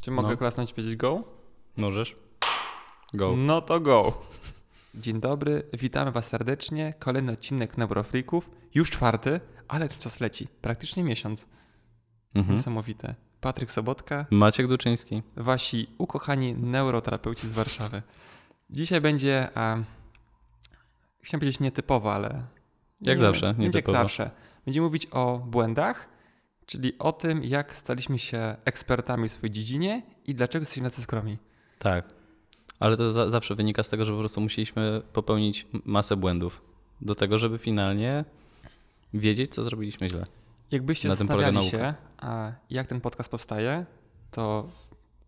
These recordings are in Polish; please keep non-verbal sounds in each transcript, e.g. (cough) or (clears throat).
Czy mogę no. klasnąć i powiedzieć go? Możesz. Go. No to go. Dzień dobry, witamy Was serdecznie. Kolejny odcinek Neurofreaków. Już czwarty, ale ten czas leci. Praktycznie miesiąc. Mhm. Niesamowite. Patryk Sobotka. Maciek Duczyński. Wasi ukochani neuroterapeuci z Warszawy. Dzisiaj będzie, a, chciałem powiedzieć nietypowo, ale... Jak nie zawsze, nie nietypowo. Jak zawsze. Będziemy mówić o błędach, czyli o tym, jak staliśmy się ekspertami w swojej dziedzinie i dlaczego jesteśmy tacy skromni. Tak, ale to za zawsze wynika z tego, że po prostu musieliśmy popełnić masę błędów do tego, żeby finalnie wiedzieć, co zrobiliśmy źle. Jakbyście Na zastanawiali się, a jak ten podcast powstaje, to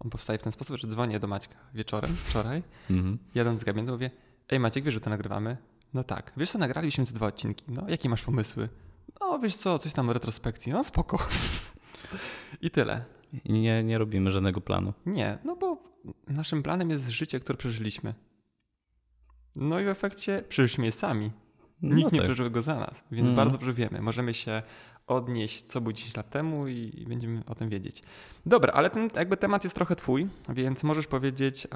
on powstaje w ten sposób, że dzwonię do Maćka wieczorem, wczoraj, mm jadąc z gabinetu, mówię, ej Maciek, wiesz, że to nagrywamy? No tak. Wiesz co, nagraliśmy z dwa odcinki. No, jakie masz pomysły? no wiesz co, coś tam retrospekcji, no spoko. I tyle. Nie, nie robimy żadnego planu. Nie, no bo naszym planem jest życie, które przeżyliśmy. No i w efekcie przeżyliśmy je sami. No Nikt no tak. nie przeżył go za nas, więc mm. bardzo dobrze wiemy. Możemy się odnieść, co było 10 lat temu i będziemy o tym wiedzieć. Dobra, ale ten jakby temat jest trochę twój, więc możesz powiedzieć,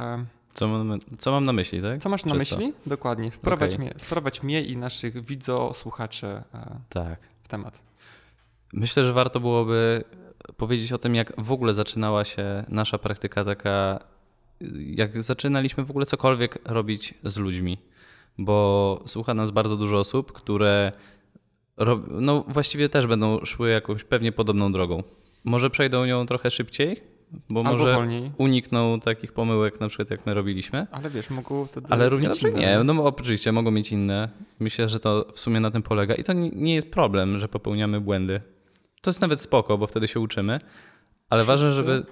co mam, co mam na myśli, tak? Co masz na Czysto. myśli? Dokładnie. Wprowadź, okay. mnie, wprowadź mnie i naszych widzosłuchaczy e, tak. w temat. Myślę, że warto byłoby powiedzieć o tym, jak w ogóle zaczynała się nasza praktyka taka, jak zaczynaliśmy w ogóle cokolwiek robić z ludźmi, bo słucha nas bardzo dużo osób, które no właściwie też będą szły jakąś pewnie podobną drogą. Może przejdą nią trochę szybciej, bo Albo może wolniej. unikną takich pomyłek, na przykład jak my robiliśmy. Ale wiesz, mogą to Ale również inne. nie, no oczywiście mogą mieć inne. Myślę, że to w sumie na tym polega. I to nie jest problem, że popełniamy błędy. To jest nawet spoko, bo wtedy się uczymy. Ale Wszyscy... ważne, żeby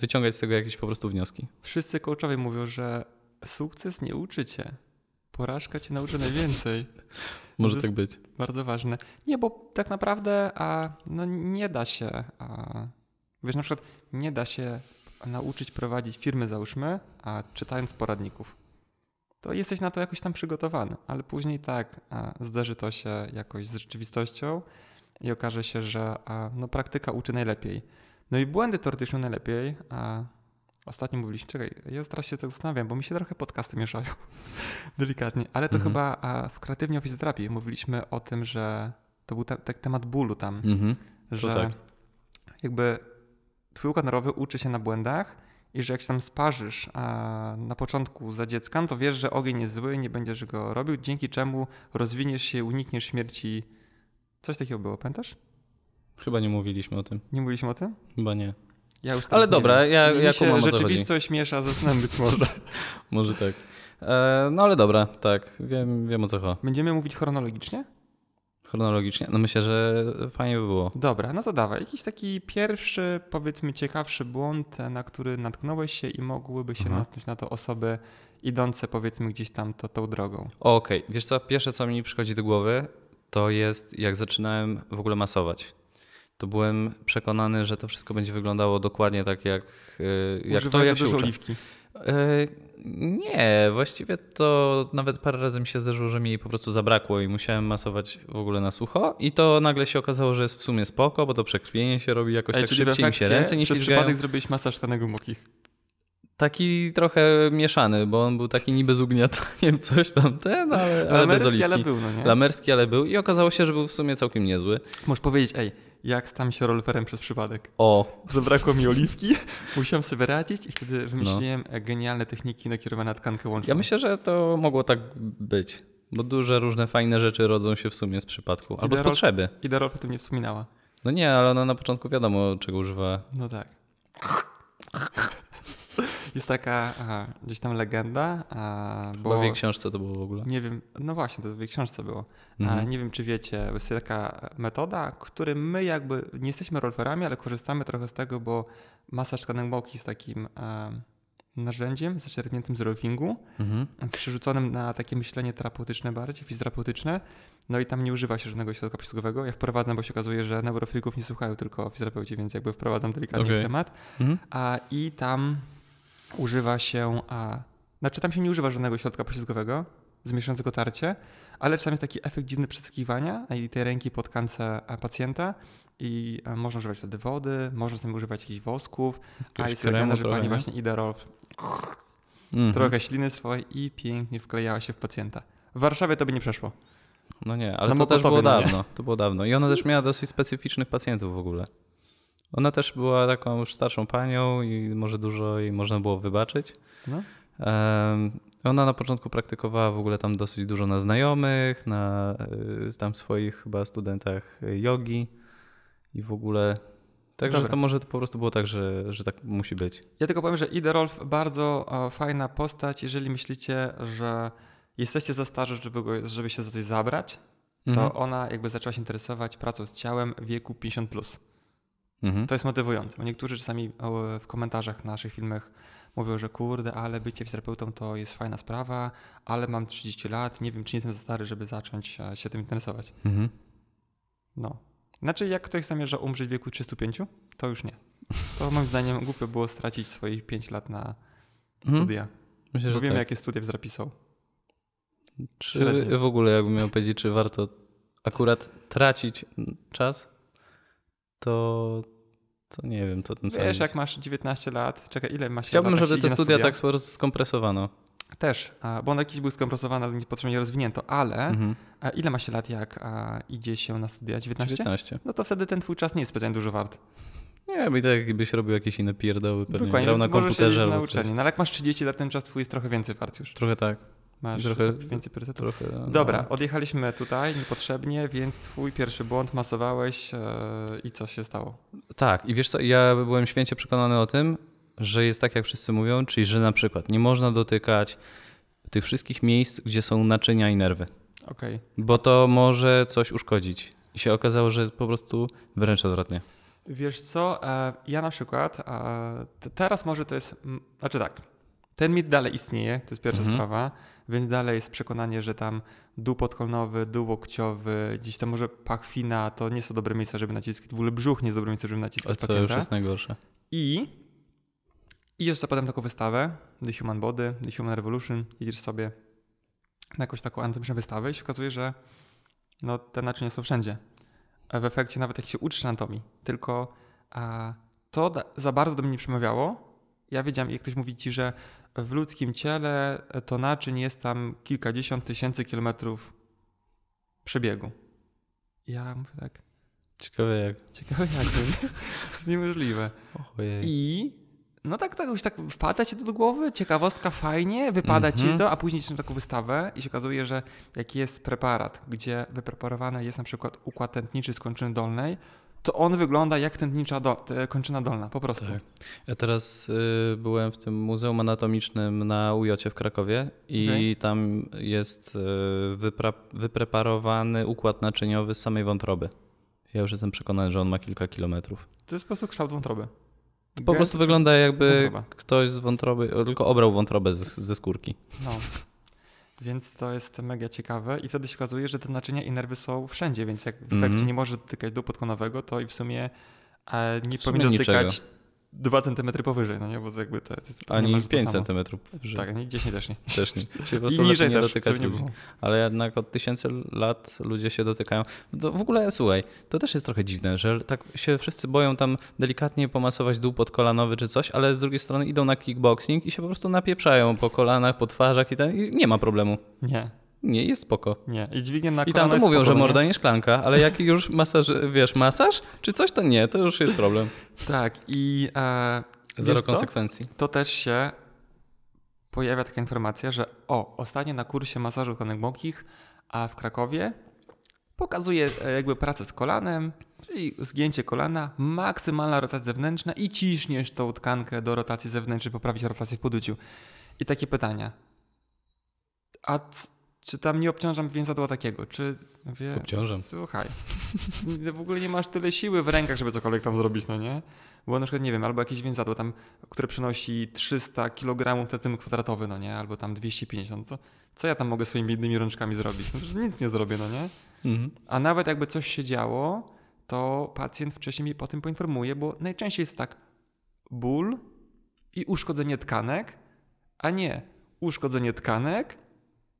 wyciągać z tego jakieś po prostu wnioski. Wszyscy coachowie mówią, że sukces nie uczy cię. Porażka cię nauczy najwięcej. (laughs) Może tak być. Bardzo ważne. Nie, bo tak naprawdę a, no nie da się a, Wiesz, na przykład nie da się nauczyć prowadzić firmy, załóżmy, a czytając poradników. To jesteś na to jakoś tam przygotowany, ale później tak, zderzy to się jakoś z rzeczywistością i okaże się, że no, praktyka uczy najlepiej. No i błędy teoretyczne najlepiej, a ostatnio mówiliśmy, czekaj, ja teraz się tak zastanawiam, bo mi się trochę podcasty mieszają, (laughs) delikatnie, ale to mhm. chyba w kreatywnej fizjoterapii mówiliśmy o tym, że to był taki temat bólu tam, mhm. że tak. jakby twój układ nerwowy uczy się na błędach i że jak się tam sparzysz na początku za dziecka, no to wiesz, że ogień jest zły, nie będziesz go robił, dzięki czemu rozwiniesz się, unikniesz śmierci. Coś takiego było, pamiętasz? Chyba nie mówiliśmy o tym. Nie mówiliśmy o tym? Chyba nie. Ja już Ale dobra, wiem. ja, ja się rzeczywistość miesza ze snem być może. (laughs) może tak. E, no ale dobra, tak, wiem, wiem o co chodzi. Będziemy mówić chronologicznie? Chronologicznie? No myślę, że fajnie by było. Dobra, no to dawaj. Jakiś taki pierwszy, powiedzmy ciekawszy błąd, e, na który natknąłeś się i mogłyby się mhm. natknąć na to osoby idące powiedzmy gdzieś tam to, tą drogą. Okej, okay. wiesz co, pierwsze co mi przychodzi do głowy to jest jak zaczynałem w ogóle masować to byłem przekonany, że to wszystko będzie wyglądało dokładnie tak, jak, e, jak to, jak się dużo uczę. oliwki. E, nie, właściwie to nawet parę razy mi się zdarzyło, że mi jej po prostu zabrakło i musiałem masować w ogóle na sucho i to nagle się okazało, że jest w sumie spoko, bo to przekrwienie się robi jakoś Ej, tak szybciej, mi się ręce nie przez przypadek zrobiłeś masaż tanego mokich. Taki trochę mieszany, bo on był taki niby z ugniataniem, coś tam ten, ale, ale Lamerski, bez ale był, no nie? Lamerski, ale był i okazało się, że był w sumie całkiem niezły. Możesz powiedzieć, ej, jak stam się rolferem przez przypadek. O! Zabrakło mi oliwki, (laughs) musiałem sobie radzić i wtedy no. wymyśliłem no. genialne techniki nakierowane na tkankę łączną. Ja myślę, że to mogło tak być. Bo duże, różne, fajne rzeczy rodzą się w sumie z przypadku albo Ida z potrzeby. I Darol o tym nie wspominała. No nie, ale ona na początku wiadomo, czego używa. No tak. Jest taka aha, gdzieś tam legenda. A, bo Chyba w jej książce to było w ogóle. Nie wiem, no właśnie, to w jej książce było. Mhm. nie wiem, czy wiecie, jest taka metoda, który my jakby nie jesteśmy rolferami, ale korzystamy trochę z tego, bo masaż kanęboki jest takim narzędziem zaczerpniętym z rolfingu, mhm. przerzuconym na takie myślenie terapeutyczne bardziej, fizjoterapeutyczne. No i tam nie używa się żadnego środka przysługowego. Ja wprowadzam, bo się okazuje, że neurofilków nie słuchają tylko fizjoterapeuci, więc jakby wprowadzam delikatnie okay. temat. Mhm. A, I tam używa się, a, znaczy tam się nie używa żadnego środka poślizgowego zmieszającego tarcie, ale czasami jest taki efekt dziwny przeskakiwania i tej ręki pod kance pacjenta i można używać wtedy wody, można z tym używać jakichś wosków, a jest legenda, że pani właśnie Ida Rolf mhm. trochę śliny swojej i pięknie wklejała się w pacjenta. W Warszawie to by nie przeszło. No nie, ale no to też było dawno. Nie. To było dawno. I ona też miała dosyć specyficznych pacjentów w ogóle. Ona też była taką już starszą panią i może dużo jej można było wybaczyć. No. Ona na początku praktykowała w ogóle tam dosyć dużo na znajomych, na y, tam swoich chyba studentach jogi i w ogóle. Także Dobra. to może to po prostu było tak, że, że tak musi być. Ja tylko powiem, że Ida Rolf bardzo fajna postać, jeżeli myślicie, że jesteście za starzy, żeby, go, żeby się za coś zabrać, to mhm. ona jakby zaczęła się interesować pracą z ciałem w wieku 50+. Plus. Mhm. To jest motywujące. Niektórzy czasami e, w komentarzach na naszych filmach mówią, że kurde, ale bycie terapeutą to jest fajna sprawa, ale mam 30 lat, nie wiem, czy nie jestem za stary, żeby zacząć e, się tym interesować. Mhm. No. Znaczy, jak ktoś zamierza umrzeć w wieku 35, to już nie. To moim zdaniem głupio było stracić swoich 5 lat na mhm. studia. Myślę, Bo że tak. jakie studia zapisał. Czy w ogóle, jakbym miał powiedzieć, czy warto akurat tracić czas to, to nie wiem, co ten sam. Wiesz, jak masz 19 lat, czekaj, ile masz Chciałbym, lat, tak żeby te studia, tak po prostu skompresowano. Też, bo one jakiś były skompresowane, ale niepotrzebnie je rozwinięto, ale mhm. ile masz lat, jak idzie się na studia? 19? 19. No to wtedy ten twój czas nie jest specjalnie dużo wart. Nie, bo i tak jakbyś robił jakieś inne pierdoły, pewnie Dokładnie, grał na komputerze albo na No ale jak masz 30 lat, ten czas twój jest trochę więcej wart już. Trochę tak. Masz trochę więcej priorytetów. Trochę, no. Dobra, odjechaliśmy tutaj niepotrzebnie, więc twój pierwszy błąd masowałeś yy, i co się stało? Tak, i wiesz co, ja byłem święcie przekonany o tym, że jest tak, jak wszyscy mówią, czyli że na przykład nie można dotykać tych wszystkich miejsc, gdzie są naczynia i nerwy. Okay. Bo to może coś uszkodzić. I się okazało, że jest po prostu wręcz odwrotnie. Wiesz co, e, ja na przykład, e, teraz może to jest, znaczy tak, ten mit dalej istnieje, to jest pierwsza mhm. sprawa więc dalej jest przekonanie, że tam dół podkolnowy, dół łokciowy, gdzieś tam może pachwina, to nie są dobre miejsca, żeby naciskać, w ogóle brzuch nie jest dobre miejsce, żeby naciskać to pacjenta. To już jest najgorsze. I idziesz sobie potem taką wystawę, The Human Body, The Human Revolution, idziesz sobie na jakąś taką anatomiczną wystawę i się okazuje, że no, te naczynia są wszędzie. w efekcie nawet jak się uczysz anatomii, tylko a, to da, za bardzo do mnie nie przemawiało. Ja wiedziałem, jak ktoś mówi ci, że w ludzkim ciele to naczyń jest tam kilkadziesiąt tysięcy kilometrów przebiegu. Ja mówię tak. Ciekawe jak. Ciekawe jak. to jest (laughs) niemożliwe. Ojej. I no tak, tak, już tak wpada ci to do głowy, ciekawostka, fajnie, wypada mm -hmm. ci mhm. to, a później czytam taką wystawę i się okazuje, że jaki jest preparat, gdzie wypreparowany jest na przykład układ tętniczy z kończyny dolnej, to on wygląda jak tętnicza do, kończyna dolna, po prostu. Tak. Ja teraz y, byłem w tym Muzeum Anatomicznym na Ujocie w Krakowie i okay. tam jest y, wypra- wypreparowany układ naczyniowy z samej wątroby. Ja już jestem przekonany, że on ma kilka kilometrów. To jest po prostu kształt wątroby. To po prostu wygląda jakby wątroba. ktoś z wątroby, tylko obrał wątrobę ze, ze skórki. No. Więc to jest mega ciekawe i wtedy się okazuje, że te naczynia i nerwy są wszędzie, więc jak w mhm. efekcie mm -hmm. nie może dotykać dół podkonowego, to i w sumie e, nie w dotykać niczego. 2 cm powyżej, no nie, bo to jakby to, to jest Ani 5 cm powyżej. Tak, ani 10 też nie. Też nie. (laughs) Czyli po I niżej nie też, dotykać nie ludzi. Ale jednak od tysięcy lat ludzie się dotykają. To w ogóle, słuchaj, to też jest trochę dziwne, że tak się wszyscy boją tam delikatnie pomasować dół podkolanowy czy coś, ale z drugiej strony idą na kickboxing i się po prostu napieprzają po kolanach, po twarzach i, ten, i nie ma problemu. Nie nie, jest spoko. Nie, i dźwignię na I tam to mówią, spoko, że morda nie szklanka, ale jak już masaż, wiesz, masaż czy coś, to nie, to już jest problem. tak, i... E, Zero konsekwencji. Co? To też się pojawia taka informacja, że o, ostatnio na kursie masażu konek mokich, a w Krakowie pokazuje e, jakby pracę z kolanem, czyli zgięcie kolana, maksymalna rotacja zewnętrzna i ciśniesz tą tkankę do rotacji zewnętrznej, poprawić rotację w poduciu. I takie pytania. A czy tam nie obciążam więzadła takiego, czy... Wie, obciążam. Słuchaj, (laughs) w ogóle nie masz tyle siły w rękach, żeby cokolwiek tam zrobić, no nie? Bo na przykład, nie wiem, albo jakieś więzadło tam, które przynosi 300 kg na tym kwadratowy, no nie? Albo tam 250, co? co ja tam mogę swoimi biednymi rączkami zrobić? No, nic nie zrobię, no nie? Mhm. A nawet jakby coś się działo, to pacjent wcześniej mi po tym poinformuje, bo najczęściej jest tak ból i uszkodzenie tkanek, a nie uszkodzenie tkanek,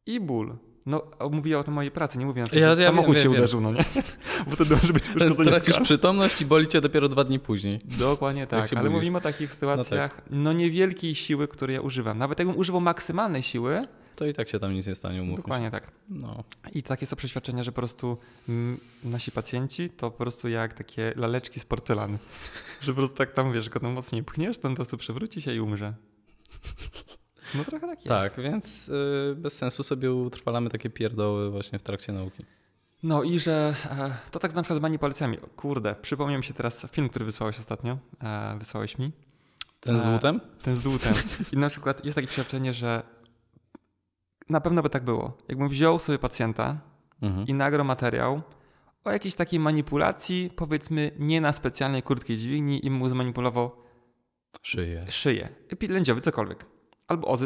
i ból. No, mówię o tym mojej pracy, nie mówię na ja, ja samochód wiem, się wiem, uderzył, no nie? (laughs) Bo to może być uszkodzenie Tracisz przytomność i boli cię dopiero dwa dni później. Dokładnie tak, ale mówisz. mówimy o takich no sytuacjach, no, tak. no niewielkiej siły, które ja używam. Nawet jakbym używał maksymalnej siły, to i tak się tam nic nie stanie umówić. Dokładnie tak. No. I takie są przeświadczenia, że po prostu nasi pacjenci to po prostu jak takie laleczki z porcelany. (laughs) Że po prostu tak tam, wiesz, go tam mocniej pchniesz, to on po prostu przewróci się i umrze. No trochę tak jest. Tak, więc y, bez sensu sobie utrwalamy takie pierdoły właśnie w trakcie nauki. No i że e, to tak na przykład z manipulacjami. Kurde, przypomniał mi się teraz film, który wysłałeś ostatnio. E, wysłałeś mi. Ten z e, dłutem? Ten z dłutem. I na przykład jest takie przeświadczenie, że na pewno by tak było. Jakbym wziął sobie pacjenta mhm. i nagrał materiał o jakiejś takiej manipulacji, powiedzmy nie na specjalnej kurtkiej dźwigni i mu zmanipulował szyję, szyję lędziowy, cokolwiek albo o,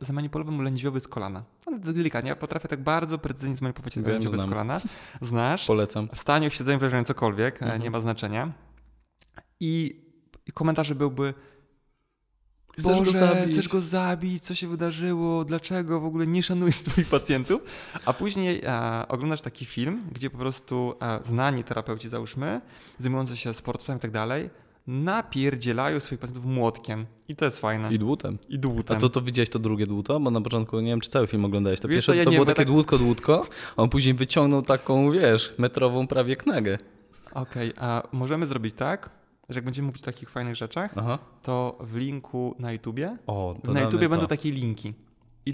zmanipulowałbym lędźwiowy z kolana. Ale no, delikatnie, ja potrafię tak bardzo precyzyjnie zmanipulować Wiem, lędźwiowy znam. z kolana. Znasz? Polecam. W staniu, w siedzeniu, wyrażeniu, cokolwiek, e, mhm. nie ma znaczenia. I, i komentarze byłby Boże, chcesz go, zabić. chcesz go zabić, co się wydarzyło, dlaczego w ogóle nie szanujesz (laughs) swoich pacjentów. A później e, oglądasz taki film, gdzie po prostu e, znani terapeuci, załóżmy, zajmujący się sportowcem i tak dalej, napierdzielają swoich pacjentów młotkiem. I to jest fajne. I dłutem. I dłutem. A to, to widziałeś to drugie dłuto? Bo na początku, nie wiem, czy cały film oglądałeś. To wiesz, pierwsze to, było takie tak... dłutko, dłutko. A on później wyciągnął taką, wiesz, metrową prawie knagę. Okej, okay, a możemy zrobić tak, że jak będziemy mówić o takich fajnych rzeczach, Aha. to w linku na YouTubie, o, na YouTubie to. będą takie linki.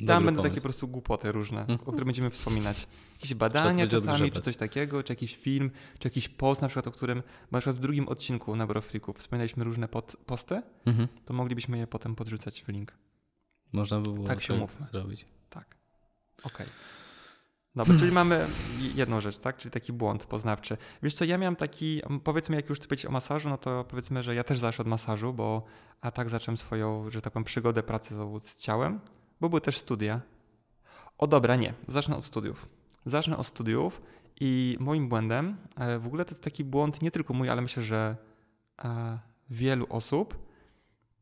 I tam będą takie po prostu głupoty różne, mm. o których będziemy wspominać. Jakieś badania czasami, czy coś takiego, czy jakiś film, czy jakiś post na przykład, o którym, bo na przykład w drugim odcinku na Brofrików wspominaliśmy różne pod, posty, mm -hmm. to moglibyśmy je potem podrzucać w link. Można by było tak się umówmy. zrobić. Tak. Okej. Okay. Dobra, hmm. czyli mamy jedną rzecz, tak? Czyli taki błąd poznawczy. Wiesz co, ja miałem taki, powiedzmy, jak już ty powiedzieć o masażu, no to powiedzmy, że ja też zacząłem od masażu, bo a tak zacząłem swoją, że taką przygodę pracy z ciałem bo były też studia. O dobra, nie, zacznę od studiów. Zacznę od studiów i moim błędem, e, w ogóle to jest taki błąd nie tylko mój, ale myślę, że e, wielu osób,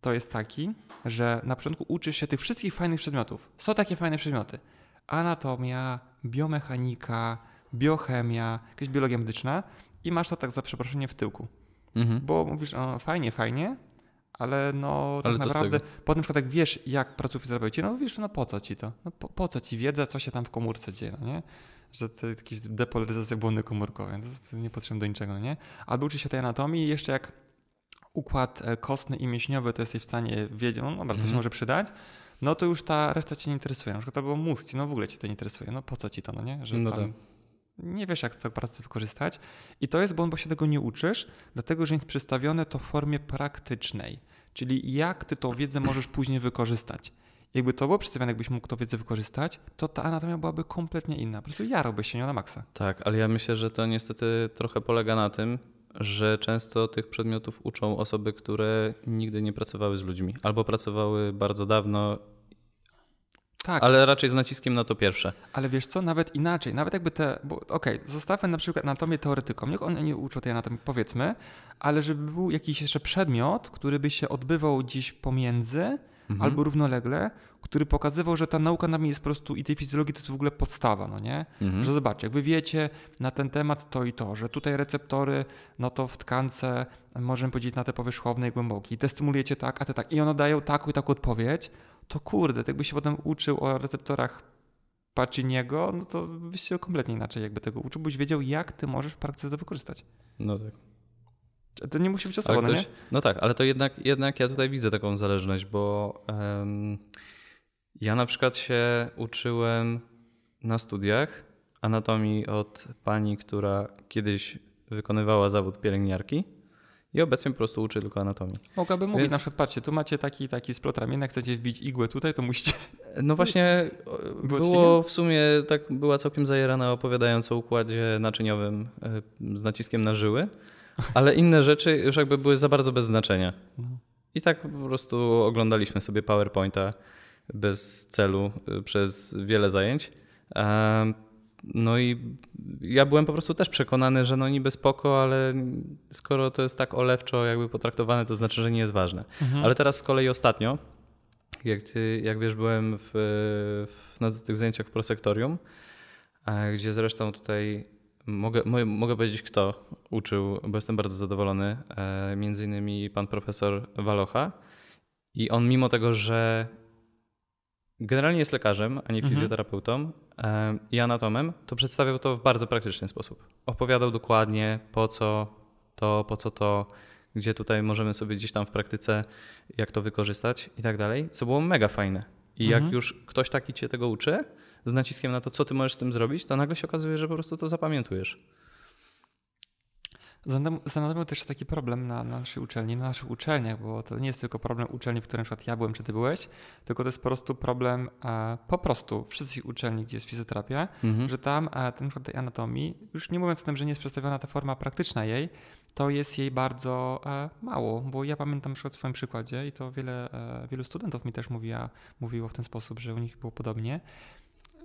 to jest taki, że na początku uczysz się tych wszystkich fajnych przedmiotów. Są takie fajne przedmioty. Anatomia, biomechanika, biochemia, jakaś biologia medyczna i masz to tak za przeproszenie w tyłku. Mhm. Bo mówisz, o, fajnie, fajnie, ale no tak ale tak naprawdę, po na przykład jak wiesz, jak pracują fizjoterapeuci, no wiesz, no po co ci to? No po, po, co ci wiedza, co się tam w komórce dzieje, no nie? Że to jakieś depolaryzacja błony komórkowej, no to jest niepotrzebne do niczego, no nie? Albo uczy się tej anatomii jeszcze jak układ e, kostny i mięśniowy, to jesteś w stanie wiedzieć, no dobra, to mm się mhm. może przydać, no to już ta reszta cię nie interesuje. Na przykład albo mózg ci, no w ogóle cię to nie interesuje. No po co ci to, no nie? Że no tak. Nie wiesz, jak tę pracę wykorzystać. I to jest błąd, bo się tego nie uczysz, dlatego że jest przedstawione to w formie praktycznej. Czyli jak ty tą wiedzę możesz później wykorzystać. Jakby to było przedstawione, jakbyś mógł tą wiedzę wykorzystać, to ta anatomia byłaby kompletnie inna. Po prostu ja robię się nią na maksa. Tak, ale ja myślę, że to niestety trochę polega na tym, że często tych przedmiotów uczą osoby, które nigdy nie pracowały z ludźmi albo pracowały bardzo dawno tak. Ale raczej z naciskiem na to pierwsze. Ale wiesz co, nawet inaczej, nawet jakby te, bo okej, okay, zostawmy na przykład anatomię teoretykom, niech one nie uczy tej anatomii, powiedzmy, ale żeby był jakiś jeszcze przedmiot, który by się odbywał gdzieś pomiędzy mhm. albo równolegle, który pokazywał, że ta nauka na mnie jest po prostu i tej fizjologii to jest w ogóle podstawa, no nie? Mhm. Że zobaczcie, jak wy wiecie na ten temat to i to, że tutaj receptory, no to w tkance możemy powiedzieć na te powierzchowne i głębokie, te stymulujecie tak, a te tak i one dają taką i taką odpowiedź, to kurde, jakby się potem uczył o receptorach Paciniego, no to byś się kompletnie inaczej jakby tego uczył, byś wiedział, jak ty możesz w praktyce to wykorzystać. No tak. To nie musi być osoba, no ktoś, no nie? No tak, ale to jednak, jednak ja tutaj widzę taką zależność, bo um, ja na przykład się uczyłem na studiach anatomii od pani, która kiedyś wykonywała zawód pielęgniarki. I obecnie po prostu uczy tylko anatomii. Mogłabym Więc... mówić na przykład, patrzcie, tu macie taki taki splot ramienia, chcecie wbić igłę tutaj, to musicie... No właśnie (laughs) było, było w sumie, tak była całkiem zajerana opowiadając o układzie naczyniowym e, z naciskiem na żyły, (laughs) ale inne rzeczy już jakby były za bardzo bez znaczenia. No. I tak po prostu oglądaliśmy sobie PowerPointa bez celu e, przez wiele zajęć. No i ja byłem po prostu też przekonany, że no niby spoko, ale skoro to jest tak olewczo jakby potraktowane, to znaczy, że nie jest ważne. Mhm. Ale teraz z kolei ostatnio, jak, ty, jak wiesz, byłem w, w, na tych zajęciach w prosektorium, gdzie zresztą tutaj mogę, mogę powiedzieć, kto uczył, bo jestem bardzo zadowolony, e, między innymi pan profesor Walocha. I on mimo tego, że generalnie jest lekarzem, a nie mhm. fizjoterapeutą, mhm i anatomem, to przedstawiał to w bardzo praktyczny sposób. Opowiadał dokładnie po co to, po co to, gdzie tutaj możemy sobie gdzieś tam w praktyce, jak to wykorzystać i tak dalej, co było mega fajne. I mhm. jak już ktoś taki cię tego uczy, z naciskiem na to, co ty możesz z tym zrobić, to nagle się okazuje, że po prostu to zapamiętujesz. Zanadmiał też taki problem na, na, naszej uczelni, na naszych uczelniach, bo to nie jest tylko problem uczelni, w którym na przykład ja byłem, czy ty byłeś, tylko to jest po prostu problem e, po prostu wszystkich uczelni, gdzie jest fizjoterapia, mhm. że tam e, ten przykład tej anatomii, już nie mówiąc o tym, że nie jest przedstawiona ta forma praktyczna jej, to jest jej bardzo e, mało, bo ja pamiętam na przykład w swoim przykładzie i to wiele, e, wielu studentów mi też mówiła, mówiło w ten sposób, że u nich było podobnie,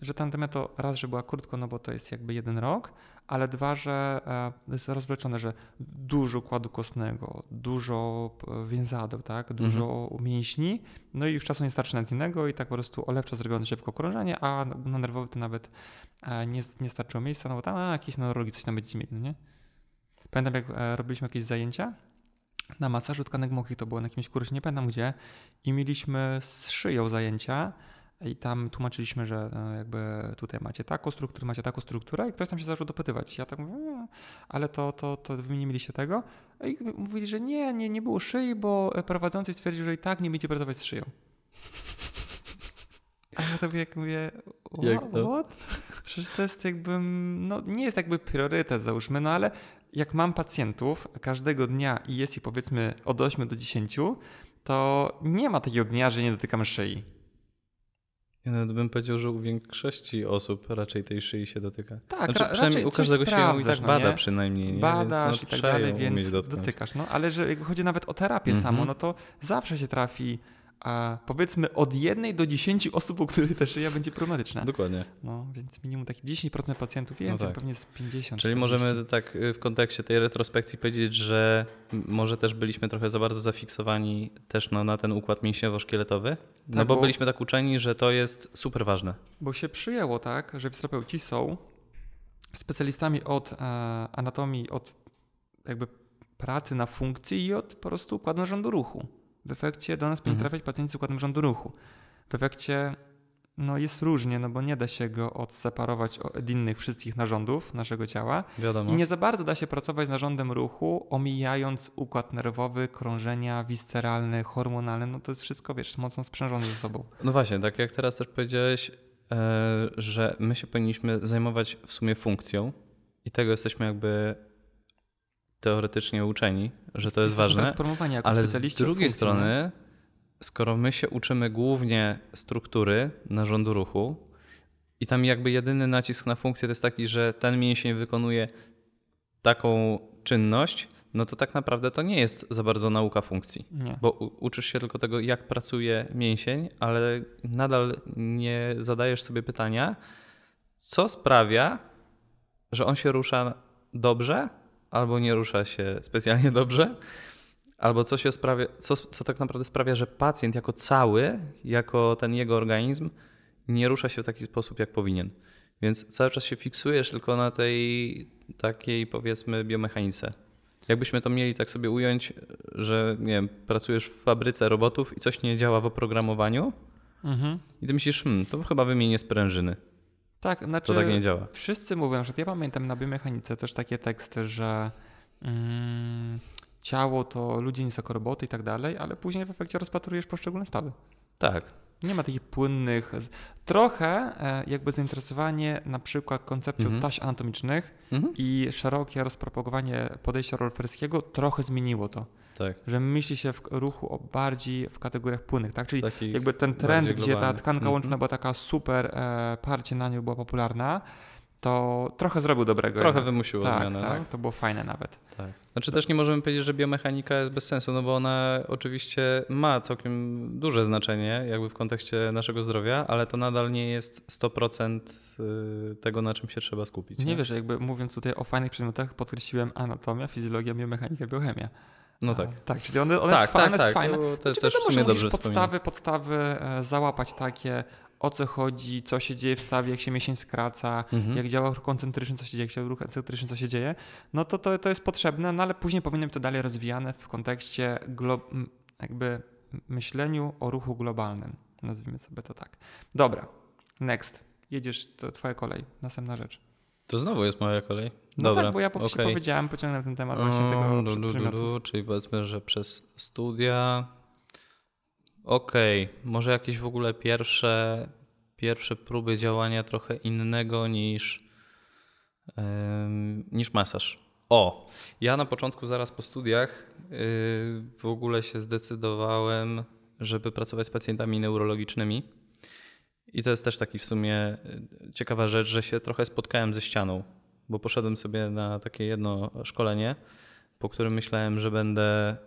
że ta anatomia to raz, że była krótko, no bo to jest jakby jeden rok, ale dwa, że e, jest rozwleczone, że dużo układu kostnego, dużo więzadeł, tak, dużo mhm. mięśni, no i już czasu nie starczy na nic innego i tak po prostu olewczo zrobione szybko krążenie, a na nerwowy to nawet e, nie, nie starczyło miejsca, no bo tam a, jakieś neurologii coś tam będziecie mieć, no nie? Pamiętam jak e, robiliśmy jakieś zajęcia, na masażu tkanek mokrych, to było na jakimś kursie, nie pamiętam gdzie, i mieliśmy z szyją zajęcia, i tam tłumaczyliśmy, że e, jakby tutaj macie taką strukturę, macie taką strukturę i ktoś tam się zaczął dopytywać. Ja tak mówię, mm, ale to, to, to wy nie mieliście tego? I mówili, że nie, nie, nie było szyi, bo e, prowadzący stwierdził, że i tak nie będzie pracować z szyją. A ja to tak jak mówię, what? Jak to? what? Przecież to jest jakby, no nie jest jakby priorytet załóżmy, no ale jak mam pacjentów każdego dnia i jest ich powiedzmy od 8 do 10, to nie ma takiego dnia, że nie dotykam szyi. Ja nawet bym powiedział, że u większości osób raczej tej szyi się dotyka. Tak, znaczy, przynajmniej u każdego się i tak no bada nie? przynajmniej. Nie? Badasz więc, no, i tak dalej, więc dotykasz. No, ale że chodzi nawet o terapię mm hmm samo, no to zawsze się trafi a powiedzmy od jednej do 10 osób, u których ta szyja będzie problematyczna. Dokładnie. No, więc minimum takie 10% pacjentów, więcej, no tak. pewnie z 50. Czyli 40. możemy tak y, w kontekście tej retrospekcji powiedzieć, że może też byliśmy trochę za bardzo zafiksowani też no, na ten układ mięśniowo-szkieletowy, no tak, no bo, bo, byliśmy tak uczeni, że to jest super ważne. Bo się przyjęło tak, że fizjoterapeuci są specjalistami od e, anatomii, od jakby pracy na funkcji i od po prostu układu narządu ruchu. W efekcie do nas mhm. powinni trafiać pacjenci z układem rządu ruchu. W efekcie no jest różnie, no bo nie da się go odseparować od innych wszystkich narządów naszego ciała. Wiadomo. I nie za bardzo da się pracować z narządem ruchu, omijając układ nerwowy, krążenia wisceralne, hormonalne. No to jest wszystko, wiesz, mocno sprzężone ze sobą. No właśnie, tak jak teraz też powiedziałeś, e, że my się powinniśmy zajmować w sumie funkcją i tego jesteśmy jakby teoretycznie uczeni, że to jest ważne, ale z drugiej no. strony, skoro my się uczymy głównie struktury narządu ruchu i tam jakby jedyny nacisk na funkcję to jest taki, że ten mięsień wykonuje taką czynność, no to tak naprawdę to nie jest za bardzo nauka funkcji, nie. bo uczysz się tylko tego, jak pracuje mięsień, ale nadal nie zadajesz sobie pytania, co sprawia, że on się rusza dobrze albo nie rusza się specjalnie dobrze, albo co, się sprawia, co, co tak naprawdę sprawia, że pacjent jako cały, jako ten jego organizm, nie rusza się w taki sposób, jak powinien. Więc cały czas się fiksujesz tylko na tej takiej, powiedzmy, biomechanice. Jakbyśmy to mieli tak sobie ująć, że nie wiem, pracujesz w fabryce robotów i coś nie działa w oprogramowaniu, mhm. i ty myślisz, hmm, to chyba wymienię sprężyny. Tak, znaczy, to tak nie działa. Wszyscy mówią, że ja pamiętam na biomechanice też takie teksty, że mm, ciało to ludzie nie są roboty i tak dalej, ale później w efekcie rozpatrujesz poszczególne stawy. Tak. Nie ma takich płynnych. Trochę e, jakby zainteresowanie na przykład koncepcją mm -hmm. taś anatomicznych mm -hmm. i szerokie rozpropagowanie podejścia rolferskiego trochę zmieniło to tak. że myśli się w ruchu o bardziej w kategoriach płynnych, tak? Czyli Takich jakby ten trend, gdzie ta tkanka mhm. łączna mm-hmm. była taka super, e, parcie na nią była popularna, to trochę zrobił dobrego. Trochę jednak. wymusiło tak, zmianę. Tak, no? to było fajne nawet. Tak. Znaczy też nie możemy powiedzieć, że biomechanika jest bez sensu, no bo ona oczywiście ma całkiem duże znaczenie jakby w kontekście naszego zdrowia, ale to nadal nie jest 100% y, tego, na czym się trzeba skupić. Nie, nie? wiesz, jakby mówiąc tutaj o fajnych przedmiotach, podkreśliłem anatomię, fizjologię, biomechanika, biochemię. No tak. tak. Tak, czyli one, one tak, tak, tak, fajne. To, znaczy, też w sumie dobrze podstawy, podstawy e, załapać takie, o co chodzi, co się dzieje w stawie, jak się mięsień skraca, mhm. jak działa ruch koncentryczny, co się dzieje, jak się ruch koncentryczny, co się dzieje, no to, to to jest potrzebne, no ale później powinno być to dalej rozwijane w kontekście jakby myśleniu o ruchu globalnym. Nazwijmy sobie to tak. Dobra, next. Jedziesz, to twoja kolej, następna rzecz. To znowu jest moja kolej. No tak, bo ja po okay. powiedziałem, pociągnę ten temat właśnie mm, tego du, du, du, du, Czyli powiedzmy, że przez studia... Okej, okay. może jakieś w ogóle pierwsze, pierwsze próby działania trochę innego niż, niż masaż. O, ja na początku, zaraz po studiach, yy, w ogóle się zdecydowałem, żeby pracować z pacjentami neurologicznymi i to jest też taki w sumie y, ciekawa rzecz, że się trochę spotkałem ze ścianą, bo poszedłem sobie na takie jedno szkolenie, po którym myślałem, że będę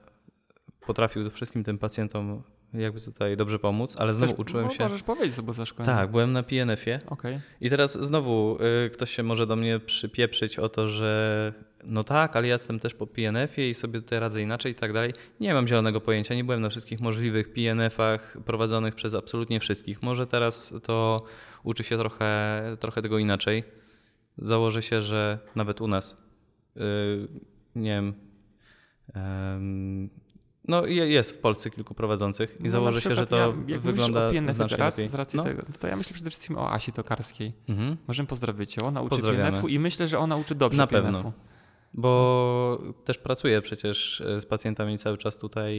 potrafił wszystkim tym pacjentom jakby tutaj dobrze pomóc, ale znowu Chcesz, uczyłem no, się. Możesz powiedzieć, bo za Tak, byłem na PNF-ie. Okay. I teraz znowu y, ktoś się może do mnie przypieprzyć o to, że no tak, ale ja jestem też po PNF-ie i sobie tutaj radzę inaczej i tak dalej. Nie mam zielonego pojęcia, nie byłem na wszystkich możliwych PNF-ach prowadzonych przez absolutnie wszystkich. Może teraz to uczy się trochę, trochę tego inaczej. Założę się, że nawet u nas, y, nie wiem, no jest w Polsce kilku prowadzących i no, założę się, że to ja, jak wygląda o znacznie teraz, lepiej. Z racji no. tego, no to ja myślę przede wszystkim o Asi Tokarskiej. Mhm. Możemy pozdrowić ją, ona uczy PNF-u i myślę, że ona uczy dobrze Na pewno. Bo też pracuję przecież e, z pacjentami cały czas tutaj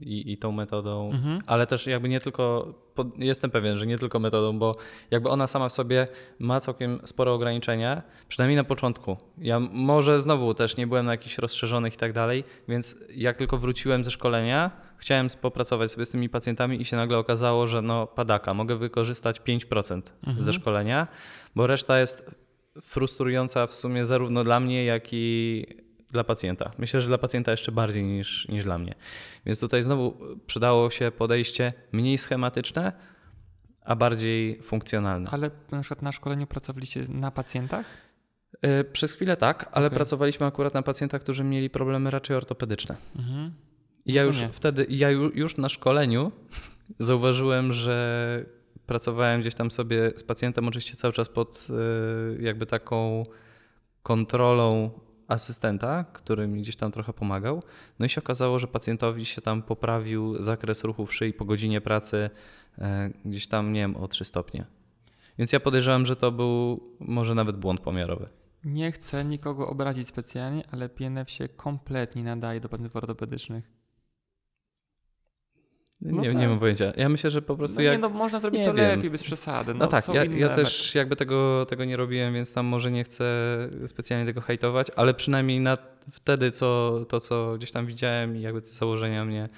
i, i tą metodą, mhm. ale też jakby nie tylko, jestem pewien, że nie tylko metodą, bo jakby ona sama w sobie ma całkiem sporo ograniczenia, przynajmniej na początku. Ja może znowu też nie byłem na jakichś rozszerzonych i tak dalej, więc jak tylko wróciłem ze szkolenia, chciałem popracować sobie z tymi pacjentami i się nagle okazało, że no padaka, mogę wykorzystać 5% mhm. ze szkolenia, bo reszta jest frustrująca w sumie zarówno dla mnie, jak i dla pacjenta. Myślę, że dla pacjenta jeszcze bardziej niż, niż dla mnie. Więc tutaj znowu przydało się podejście mniej schematyczne, a bardziej funkcjonalne. Ale na przykład na szkoleniu pracowaliście na pacjentach? E, przez chwilę tak, ale okay. pracowaliśmy akurat na pacjentach, którzy mieli problemy raczej ortopedyczne. Mhm. I ja już nie. wtedy, ja już na szkoleniu (laughs) zauważyłem, że pracowałem gdzieś tam sobie z pacjentem, oczywiście cały czas pod e, jakby taką kontrolą asystenta, który mi gdzieś tam trochę pomagał. No i się okazało, że pacjentowi się tam poprawił zakres ruchów szyi po godzinie pracy e, gdzieś tam, nie wiem, o 3 stopnie. Więc ja podejrzewam, że to był może nawet błąd pomiarowy. Nie chcę nikogo obrazić specjalnie, ale PNF się kompletnie nadaje do badań ortopedycznych. No nie, tak. nie mam pojęcia. Ja myślę, że po prostu. No jak... nie, no można zrobić nie to wiem. lepiej, bez przesady. No, no tak, ja, ja też jakby tego, tego nie robiłem, więc tam może nie chcę specjalnie tego hejtować, ale przynajmniej na wtedy co, to, co gdzieś tam widziałem i jakby te założenia mnie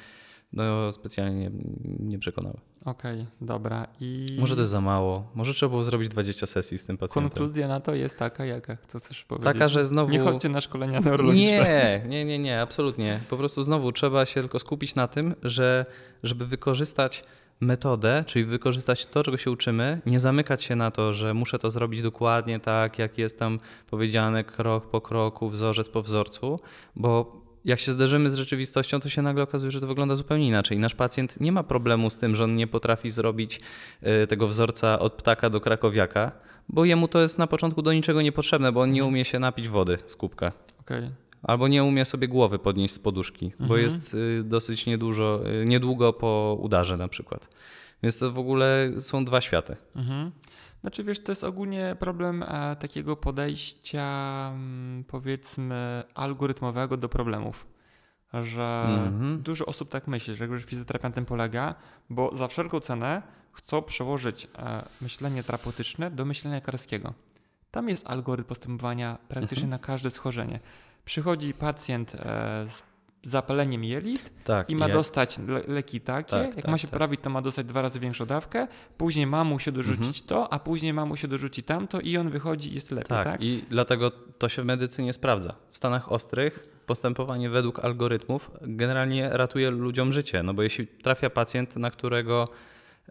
no specjalnie nie przekonały. Okej, okay, dobra. I... Może to jest za mało. Może trzeba było zrobić 20 sesji z tym pacjentem. Konkluzja na to jest taka, jaka chcesz powiedzieć? Taka, że znowu... Nie chodźcie na szkolenia neurologiczne. Nie, nie, nie, nie, absolutnie. Po prostu znowu trzeba się tylko skupić na tym, że żeby wykorzystać metodę, czyli wykorzystać to, czego się uczymy, nie zamykać się na to, że muszę to zrobić dokładnie tak, jak jest tam powiedziane krok po kroku, wzorzec po wzorcu, bo jak się zderzymy z rzeczywistością, to się nagle okazuje, że to wygląda zupełnie inaczej. Nasz pacjent nie ma problemu z tym, że on nie potrafi zrobić e, tego wzorca od ptaka do krakowiaka, bo jemu to jest na początku do niczego niepotrzebne, bo on nie umie się napić wody z kubka. Okay. Albo nie umie sobie głowy podnieść z poduszki, mhm. bo jest y, dosyć niedużo, y, niedługo po udarze na przykład. Więc to w ogóle są dwa światy. Mhm. Znaczy wiesz, to jest ogólnie problem e, takiego podejścia mm, powiedzmy algorytmowego do problemów że mm -hmm. dużo osób tak myśli, że fizjoterapia na tym polega, bo za wszelką cenę chcą przełożyć e, myślenie terapeutyczne do myślenia lekarskiego. Tam jest algorytm postępowania praktycznie mm -hmm. na każde schorzenie. Przychodzi pacjent e, z zapaleniem jelit tak, i ma dostać le leki takie. Tak, jak tak, ma się tak. poprawić, to ma dostać dwa razy większą dawkę, później ma mu się dorzucić mhm. to, a później ma mu się dorzuci tamto i on wychodzi i jest lepiej. Tak, tak, i dlatego to się w medycynie sprawdza. W stanach ostrych postępowanie według algorytmów generalnie ratuje ludziom życie, no bo jeśli trafia pacjent, na którego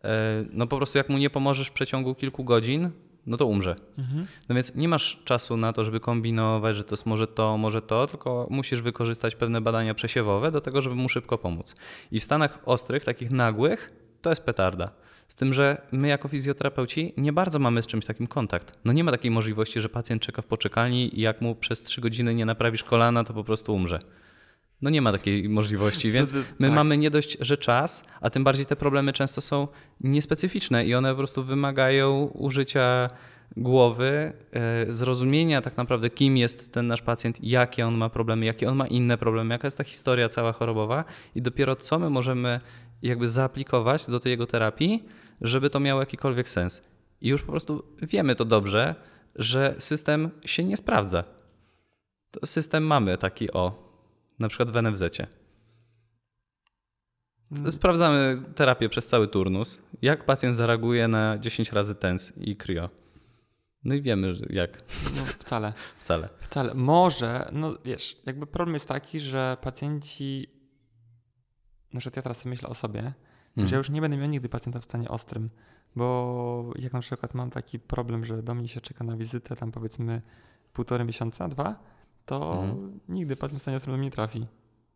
e, no po prostu jak mu nie pomożesz w przeciągu kilku godzin, no to umrze. Mhm. No więc nie masz czasu na to, żeby kombinować, że to jest może to, może to, tylko musisz wykorzystać pewne badania przesiewowe do tego, żeby mu szybko pomóc. I w stanach ostrych, takich nagłych, to jest petarda. Z tym, że my jako fizjoterapeuci nie bardzo mamy z czymś takim kontakt. No nie ma takiej możliwości, że pacjent czeka w poczekalni i jak mu przez trzy godziny nie naprawisz kolana, to po prostu umrze. No nie ma takiej możliwości, więc my tak. mamy nie dość, że czas, a tym bardziej te problemy często są niespecyficzne i one po prostu wymagają użycia głowy, e, zrozumienia tak naprawdę, kim jest ten nasz pacjent, jakie on ma problemy, jakie on ma inne problemy, jaka jest ta historia cała chorobowa i dopiero co my możemy jakby zaaplikować do tej jego terapii, żeby to miało jakikolwiek sens. I już po prostu wiemy to dobrze, że system się nie sprawdza. To system mamy taki o, na przykład w NFZ. -cie. Mm. Sprawdzamy terapię przez cały turnus. Jak pacjent zareaguje na 10 razy tens i kryo? No i wiemy, jak. No, wcale. (laughs) wcale. Wcale. Może, no wiesz, jakby problem jest taki, że pacjenci. Na przykład ja teraz myślę o sobie, że mhm. ja już nie będę miał nigdy pacjenta w stanie ostrym, bo jak na przykład mam taki problem, że do mnie się czeka na wizytę tam powiedzmy półtorej miesiąca, dwa, to mhm. nigdy pacjent w stanie ostrym nie trafi.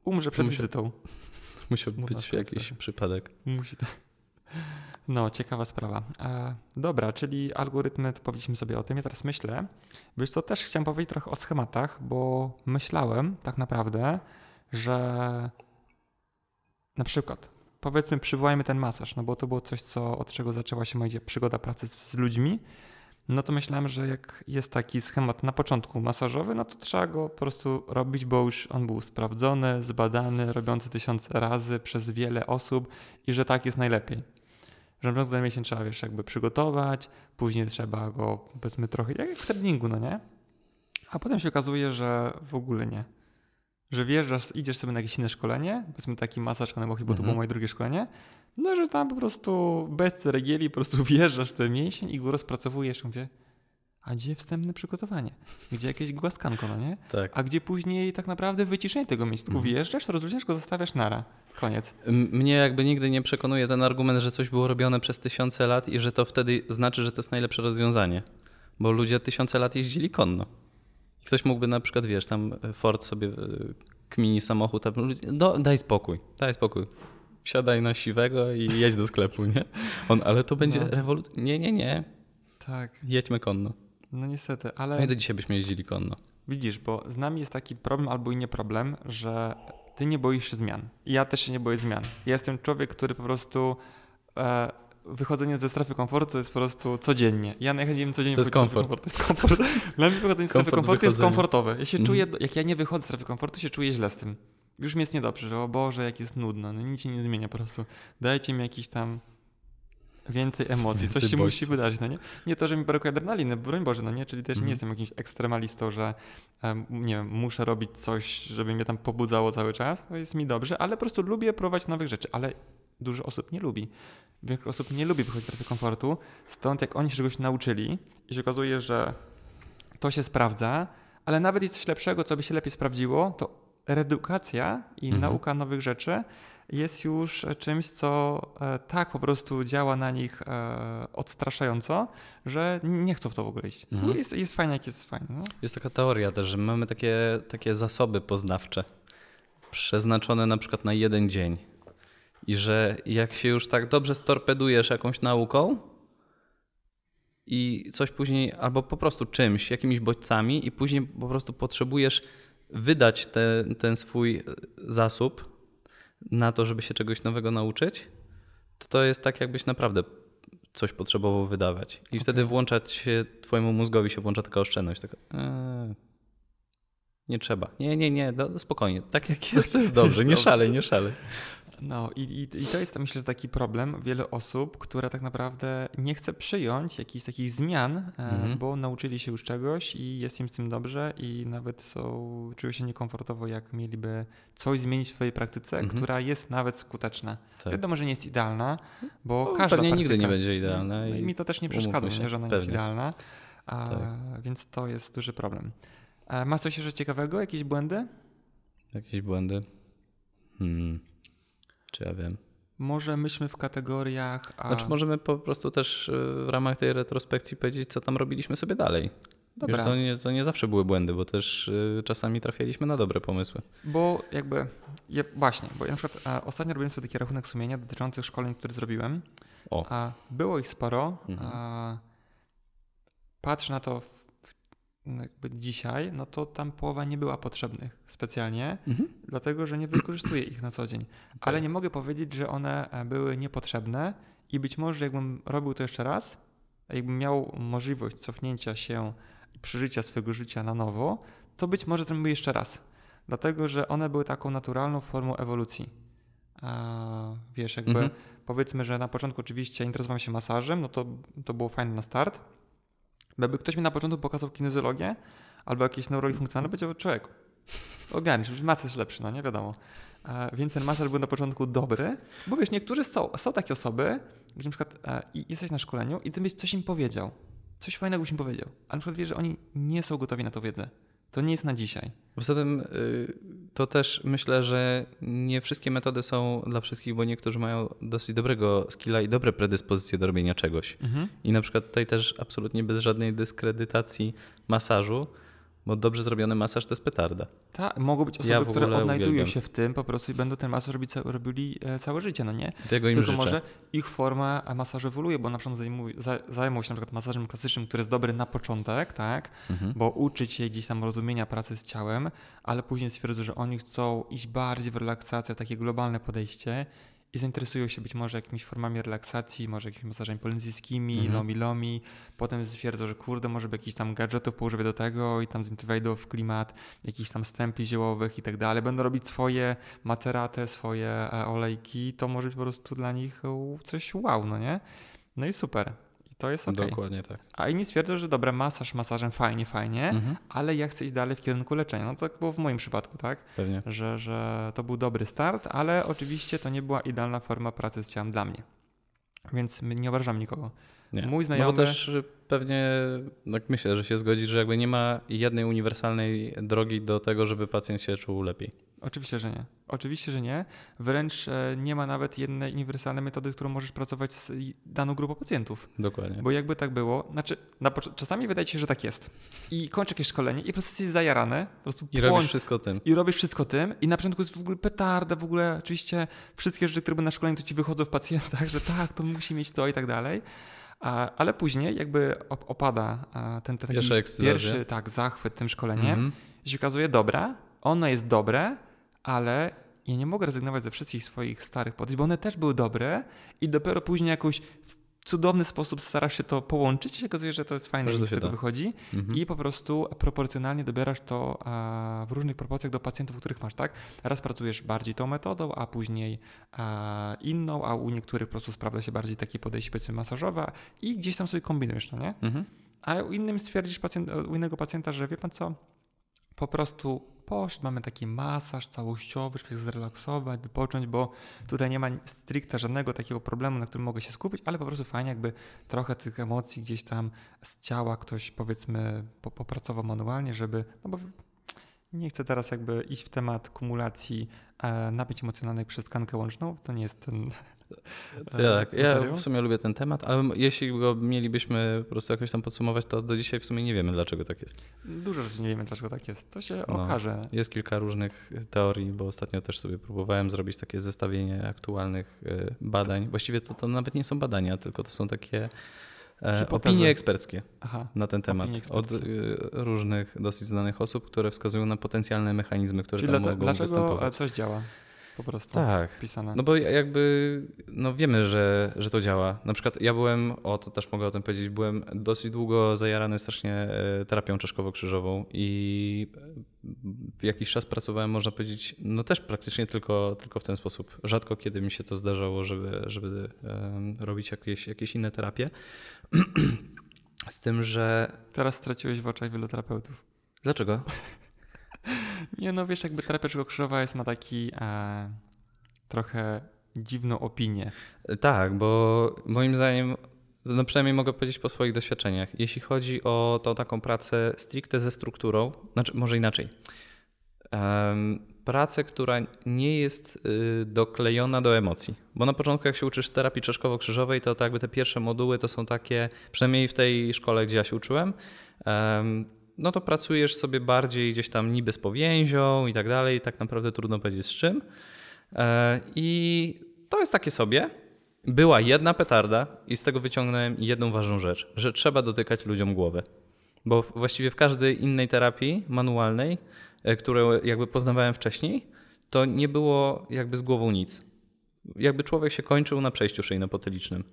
Umrze przed Musi... wizytą. (laughs) Musiał Smutna być jakiś przypadek. Musi to. (laughs) No, ciekawa sprawa. E, dobra, czyli algorytmy, to powiedzieliśmy sobie o tym. Ja teraz myślę, wiesz co, też chciałem powiedzieć trochę o schematach, bo myślałem tak naprawdę, że na przykład powiedzmy przywołajmy ten masaż, no bo to było coś, co, od czego zaczęła się moja przygoda pracy z, z ludźmi, no to myślałem, że jak jest taki schemat na początku masażowy, no to trzeba go po prostu robić, bo już on był sprawdzony, zbadany, robiący tysiące razy przez wiele osób i że tak jest najlepiej. Że na początku ten miesiąc trzeba, wiesz, jakby przygotować, później trzeba go, powiedzmy, trochę, jak w treningu, no nie? A potem się okazuje, że w ogóle nie. Że wjeżdżasz, idziesz sobie na jakieś inne szkolenie, powiedzmy taki masaż bo mhm. to było mhm. moje drugie szkolenie, no, że tam po prostu bez ceregieli po prostu (laughs) wjeżdżasz w ten mięsień i go rozpracowujesz. Mówię, a gdzie wstępne przygotowanie? Gdzie jakieś głaskanko, no nie? Tak. A gdzie później tak naprawdę wyciszenie tego miejsca? Tylko mhm. wjeżdżasz, rozluźniasz go, zostawiasz nara. Koniec. Mnie jakby nigdy nie przekonuje ten argument, że coś było robione przez tysiące lat i że to wtedy znaczy, że to jest najlepsze rozwiązanie. Bo ludzie tysiące lat jeździli konno. I ktoś mógłby na przykład, wiesz, tam Ford sobie e, kmini samochód, a do, daj spokój, daj spokój wsiadaj na siwego i jedź do sklepu, nie? On, ale to będzie no. rewolucja. Nie, nie, nie. Tak. Jedźmy konno. No niestety, ale... No i do dzisiaj byśmy jeździli konno. Widzisz, bo z nami jest taki problem albo i nie problem, że ty nie boisz się zmian. I ja też się nie boję zmian. Ja jestem człowiek, który po prostu... E, wychodzenie ze strefy komfortu jest po prostu codziennie. Ja najchętniej bym codziennie to jest komfort. komfort. To jest komfort. (laughs) Dla mnie wychodzenie z strefy komfort komfortu wychodzenie. jest komfortowe. Ja się mhm. czuję, jak ja nie wychodzę z strefy komfortu, się czuję źle z tym już mi jest niedobrze, że o Boże, jak jest nudno, no nic się nie zmienia po prostu. Dajcie mi jakiś tam więcej emocji, więcej coś się bodźców. musi wydarzyć, no nie? Nie to, że mi brakuje adrenaliny, broń Boże, no nie? Czyli też nie mhm. jestem jakimś ekstremalistą, że um, nie wiem, muszę robić coś, żeby mnie tam pobudzało cały czas, no jest mi dobrze, ale po prostu lubię próbować nowych rzeczy, ale dużo osób nie lubi. Większość osób nie lubi wychodzić z strefy komfortu, stąd jak oni się czegoś nauczyli i się okazuje, że to się sprawdza, ale nawet jest coś lepszego, co by się lepiej sprawdziło, to redukacja i mhm. nauka nowych rzeczy jest już e, czymś, co e, tak po prostu działa na nich e, odstraszająco, że nie chcą w to w ogóle iść. Mhm. Jest, jest fajnie, jak jest fajnie. No. Jest taka teoria też, że mamy takie, takie zasoby poznawcze przeznaczone na przykład na jeden dzień. I że jak się już tak dobrze storpedujesz jakąś nauką i coś później, albo po prostu czymś, jakimiś bodźcami, i później po prostu potrzebujesz wydać te, ten swój zasób na to, żeby się czegoś nowego nauczyć, to to jest tak, jakbyś naprawdę coś potrzebował wydawać. I okay. wtedy włączać się, twojemu mózgowi się włącza taka oszczędność. Taka, e, nie trzeba. Nie, nie, nie, do, spokojnie. Tak jak jest, (laughs) to jest dobrze. Nie szalej, nie szalej. No i, i, i, to jest myślę, że taki problem wielu osób, które tak naprawdę nie chce przyjąć jakichś takich zmian, e, mhm. bo nauczyli się już czegoś i jest im z tym dobrze i nawet są, czują się niekomfortowo, jak mieliby coś zmienić w swojej praktyce, mhm. która jest nawet skuteczna. Tak. Wiadomo, że nie jest idealna, bo, bo no, każda pewnie nigdy nie będzie idealna. No, no I mi to też nie przeszkadza, się, że ona jest idealna, a, tak. więc to jest duży problem. A e, ma coś jeszcze ciekawego? Jakieś błędy? Jakieś błędy? Hmm. Czy ja wiem? Może myśmy w kategoriach. A... Znaczy, możemy po prostu też y, w ramach tej retrospekcji powiedzieć, co tam robiliśmy sobie dalej. Dobra. Wiesz, to, nie, to nie zawsze były błędy, bo też y, czasami trafialiśmy na dobre pomysły. Bo jakby, właśnie, bo ja na przykład ostatnio robiłem sobie taki rachunek sumienia dotyczących szkoleń, które zrobiłem. O. A było ich sporo. Mhm. A, patrz na to w Mm, jakby dzisiaj, no to tam połowa nie była potrzebnych specjalnie, mhm. dlatego że nie wykorzystuję ich na co dzień. Ale nie mogę powiedzieć, że one e, były niepotrzebne i być może jakbym robił to jeszcze raz, jakbym miał możliwość cofnięcia się i przeżycia swojego życia na nowo, to być może zrobiłbym jeszcze raz. Dlatego, że one były taką naturalną formą ewolucji. A, wiesz, jakby mhm. powiedzmy, że na początku oczywiście interesowałem się masażem, no to, to było fajne na start, bo jakby ktoś mi na początku pokazał kinezologię albo jakieś neurologię funkcjonalne, będzie człowiek, ogarniesz, masaż lepszy, no nie wiadomo. E, więc ten masaż był na początku dobry, bo wiesz, niektórzy są, są takie osoby, gdzie na przykład e, jesteś na szkoleniu i ty byś coś im powiedział, coś fajnego byś im powiedział, ale na przykład wiesz, że oni nie są gotowi na to wiedzę. To nie jest na dzisiaj. Poza tym y, to też myślę, że nie wszystkie metody są dla wszystkich, bo niektórzy mają dosyć dobrego skilla i dobre predyspozycje do robienia czegoś. Mhm. I na przykład tutaj też absolutnie bez żadnej dyskredytacji masażu bo dobrze zrobiony masaż to jest petarda. Tak, mogą być osoby, ja które odnajdują uwielbiam. się w tym po prostu i będą ten masaż robić, robili e, całe życie, no nie? Tego im Tylko życzę. może ich forma masażu ewoluuje, bo na przykład zajmuj, zajmą się na przykład masażem klasycznym, który jest dobry na początek, tak? Mhm. Bo uczy się gdzieś tam rozumienia pracy z ciałem, ale później stwierdzą, że oni chcą iść bardziej w relaksację, takie globalne podejście i zainteresują się być może jakimiś formami relaksacji, może jakimiś masażami polinezyjskimi, mhm. lomi lomi. Potem stwierdzą, że kurde, może by jakiś tam gadżetów poużywać do tego i tam wejdą w klimat jakichś tam stempli ziołowych i tak dalej. Będą robić swoje materate, swoje e, olejki. To może być po prostu dla nich e, coś wow, no nie? No i super to jest Dokładnie tak. A inni stwierdzą, że dobra, masaż masażem fajnie, fajnie, mhm. ale ja chcę iść dalej w kierunku leczenia. No tak było w moim przypadku, tak? Pewnie. Że, że to był dobry start, ale oczywiście to nie była idealna forma pracy z ciałem dla mnie. Więc nie obrażam nikogo. Nie. Mój znajomy... No bo też pewnie, tak myślę, że się zgodzi, że jakby nie ma jednej uniwersalnej drogi do tego, żeby pacjent się czuł lepiej. Oczywiście, że nie. Oczywiście, że nie. Wręcz e, nie ma nawet jednej uniwersalnej metody, którą możesz pracować z daną grupą pacjentów. Dokładnie. Bo jakby tak było, znaczy czasami wydaje ci się, że tak jest. I kończysz jakieś szkolenie i po prostu jesteś zajarany. Po prostu I płon... robisz wszystko tym. I robisz wszystko tym. I na początku jest w ogóle petarda, w ogóle oczywiście wszystkie rzeczy, które będą na szkoleniu, to ci wychodzą w pacjentach, że tak, to musi mieć to i tak dalej. Ale później jakby opada ten, ten taki pierwszy, tak, zachwyt tym szkoleniem. Mhm. I się okazuje, dobra, ono jest dobre, ale ja nie mogę rezygnować ze wszystkich swoich starych podejść, bo one też były dobre i dopiero później jakoś w cudowny sposób starasz się to połączyć i się okazuje, że to jest fajne, że, to z tego da. wychodzi mhm. i po prostu proporcjonalnie dobierasz to e, w różnych proporcjach do pacjentów, których masz, tak? Raz pracujesz bardziej tą metodą, a później e, inną, a u niektórych po prostu sprawdza się bardziej takie podejście, powiedzmy, masażowe i gdzieś tam sobie kombinujesz, no nie? Mhm. A u innym stwierdzisz pacjent, u innego pacjenta, że wie pan co, po prostu mamy taki masaż całościowy, żeby się zrelaksować, wypocząć, bo tutaj nie ma stricte żadnego takiego problemu, na którym mogę się skupić, ale po prostu fajnie jakby trochę tych emocji gdzieś tam z ciała ktoś powiedzmy popracował manualnie, żeby, no bo nie chcę teraz jakby iść w temat kumulacji e, napięć emocjonalnych przez tkankę łączną, to nie jest ten tak, ja w sumie lubię ten temat, ale jeśli go mielibyśmy po prostu jakoś tam podsumować, to do dzisiaj w sumie nie wiemy, dlaczego tak jest. Dużo rzeczy nie wiemy, dlaczego tak jest. To się no, okaże. Jest kilka różnych teorii, bo ostatnio też sobie próbowałem zrobić takie zestawienie aktualnych e, badań. Właściwie to, to nawet nie są badania, tylko to są takie e, opinie eksperckie Aha, na ten temat od różnych dosyć znanych osób, które wskazują na potencjalne mechanizmy, które Czyli tam dla, mogą dlaczego występować. Dlaczego coś działa? po prostu tak. pisane. No bo jakby no wiemy, że, że to działa. Na przykład ja byłem, o to też mogę o tym powiedzieć, byłem dosyć długo zajarany strasznie e, terapią czaszkowo-krzyżową i e, jakiś czas pracowałem, można powiedzieć, no też praktycznie tylko, tylko w ten sposób. Rzadko kiedy mi się to zdarzało, żeby, żeby robić jakieś, jakieś inne terapie. (clears throat) Z tym, że... Teraz straciłeś w oczach wielu terapeutów. Dlaczego? (laughs) Nie no, wiesz, jakby terapia krzyżowa jest ma taki e, trochę dziwną opinię. E, tak, bo moim zdaniem, no przynajmniej mogę powiedzieć po swoich doświadczeniach, jeśli chodzi o to taką pracę stricte ze strukturą, znaczy może inaczej, pracę, która nie jest y, doklejona do emocji. Bo na początku, jak się uczysz terapii czeszkowo krzyżowej to, to tak jakby te pierwsze moduły to są takie, przynajmniej w tej szkole, gdzie ja się uczyłem, no to pracujesz sobie bardziej gdzieś tam niby z powięzią i tak dalej, tak naprawdę trudno powiedzieć z czym. E, I to jest takie sobie. Była jedna petarda i z tego wyciągnąłem jedną ważną rzecz, że trzeba dotykać ludziom głowy. Bo właściwie w każdej innej terapii manualnej, e, którą jakby poznawałem wcześniej, to nie było jakby z głową nic. Jakby człowiek się kończył na przejściu szyjno-potylicznym.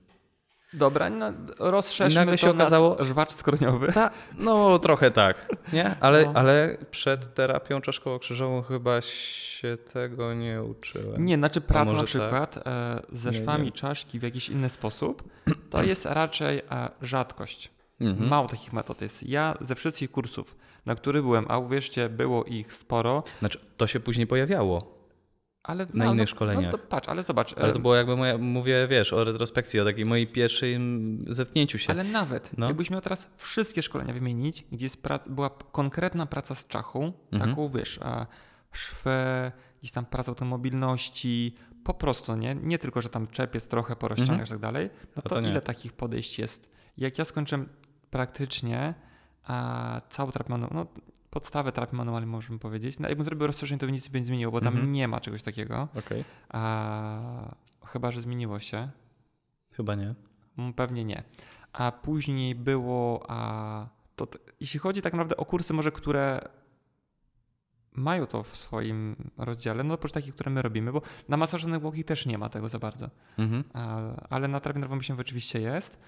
Dobra, no, rozszerzmy Nagle się okazało żwacz skroniowy. Ta, no trochę tak, nie? Ale, no. ale przed terapią czaszkowo-krzyżową chyba się tego nie uczyłem. Nie, znaczy praca na przykład tak? E, ze szwami nie, nie. czaszki w jakiś inny sposób, to tak. jest raczej e, rzadkość. Mhm. Mało takich metod jest. Ja ze wszystkich kursów, na których byłem, a uwierzcie, było ich sporo. Znaczy, to się później pojawiało ale, na no, innych no szkoleniach. No, patrz, ale zobacz. Ale to było jakby, mówię, wiesz, o retrospekcji, o takiej mojej pierwszej zetknięciu się. Ale nawet, no. jakbyś miał teraz wszystkie szkolenia wymienić, gdzie prac, była konkretna praca z czachą, mhm. taką, wiesz, a szwę, gdzieś tam praca o tym mobilności, po prostu, nie? Nie tylko, że tam czepiec trochę, porozciągasz mhm. i mhm. tak dalej. No to, to ile takich podejść jest? Jak ja skończyłem praktycznie a, cały terapię, no podstawę terapii manualnej, możemy powiedzieć. No, jakbym zrobił rozszerzenie, to by nic nie zmieniło, bo tam mhm. nie ma czegoś takiego. Okay. A, chyba, że zmieniło się. Chyba nie. Mm, pewnie nie. A później było. A, to, jeśli chodzi tak naprawdę o kursy, może które mają to w swoim rozdziale, no oprócz takich, które my robimy, bo na masażonych nogi też nie ma tego za bardzo. Mhm. A, ale na terapii nerwowej się oczywiście jest.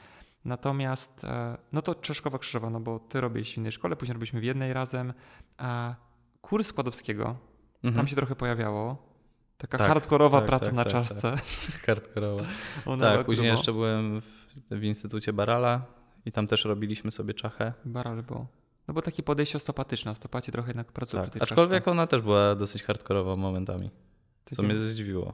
Natomiast, e, no to Czeszkowa Krzyżowa, no bo ty robiłeś w innej szkole, później robiliśmy w jednej razem. A kurs Składowskiego, mhm. tam się trochę pojawiało. Taka tak, hardkorowa tak, praca tak, na tak, czaszce. Tak, (laughs) hardkorowa. (laughs) tak, później jeszcze byłem w, w, Instytucie Barala i tam też robiliśmy sobie czachę. Baral było. No bo takie podejście osteopatyczne, stopacie trochę jednak pracuje tak, przy tej Aczkolwiek czaszce. ona też była dosyć hardkorowa momentami, co mnie zdziwiło.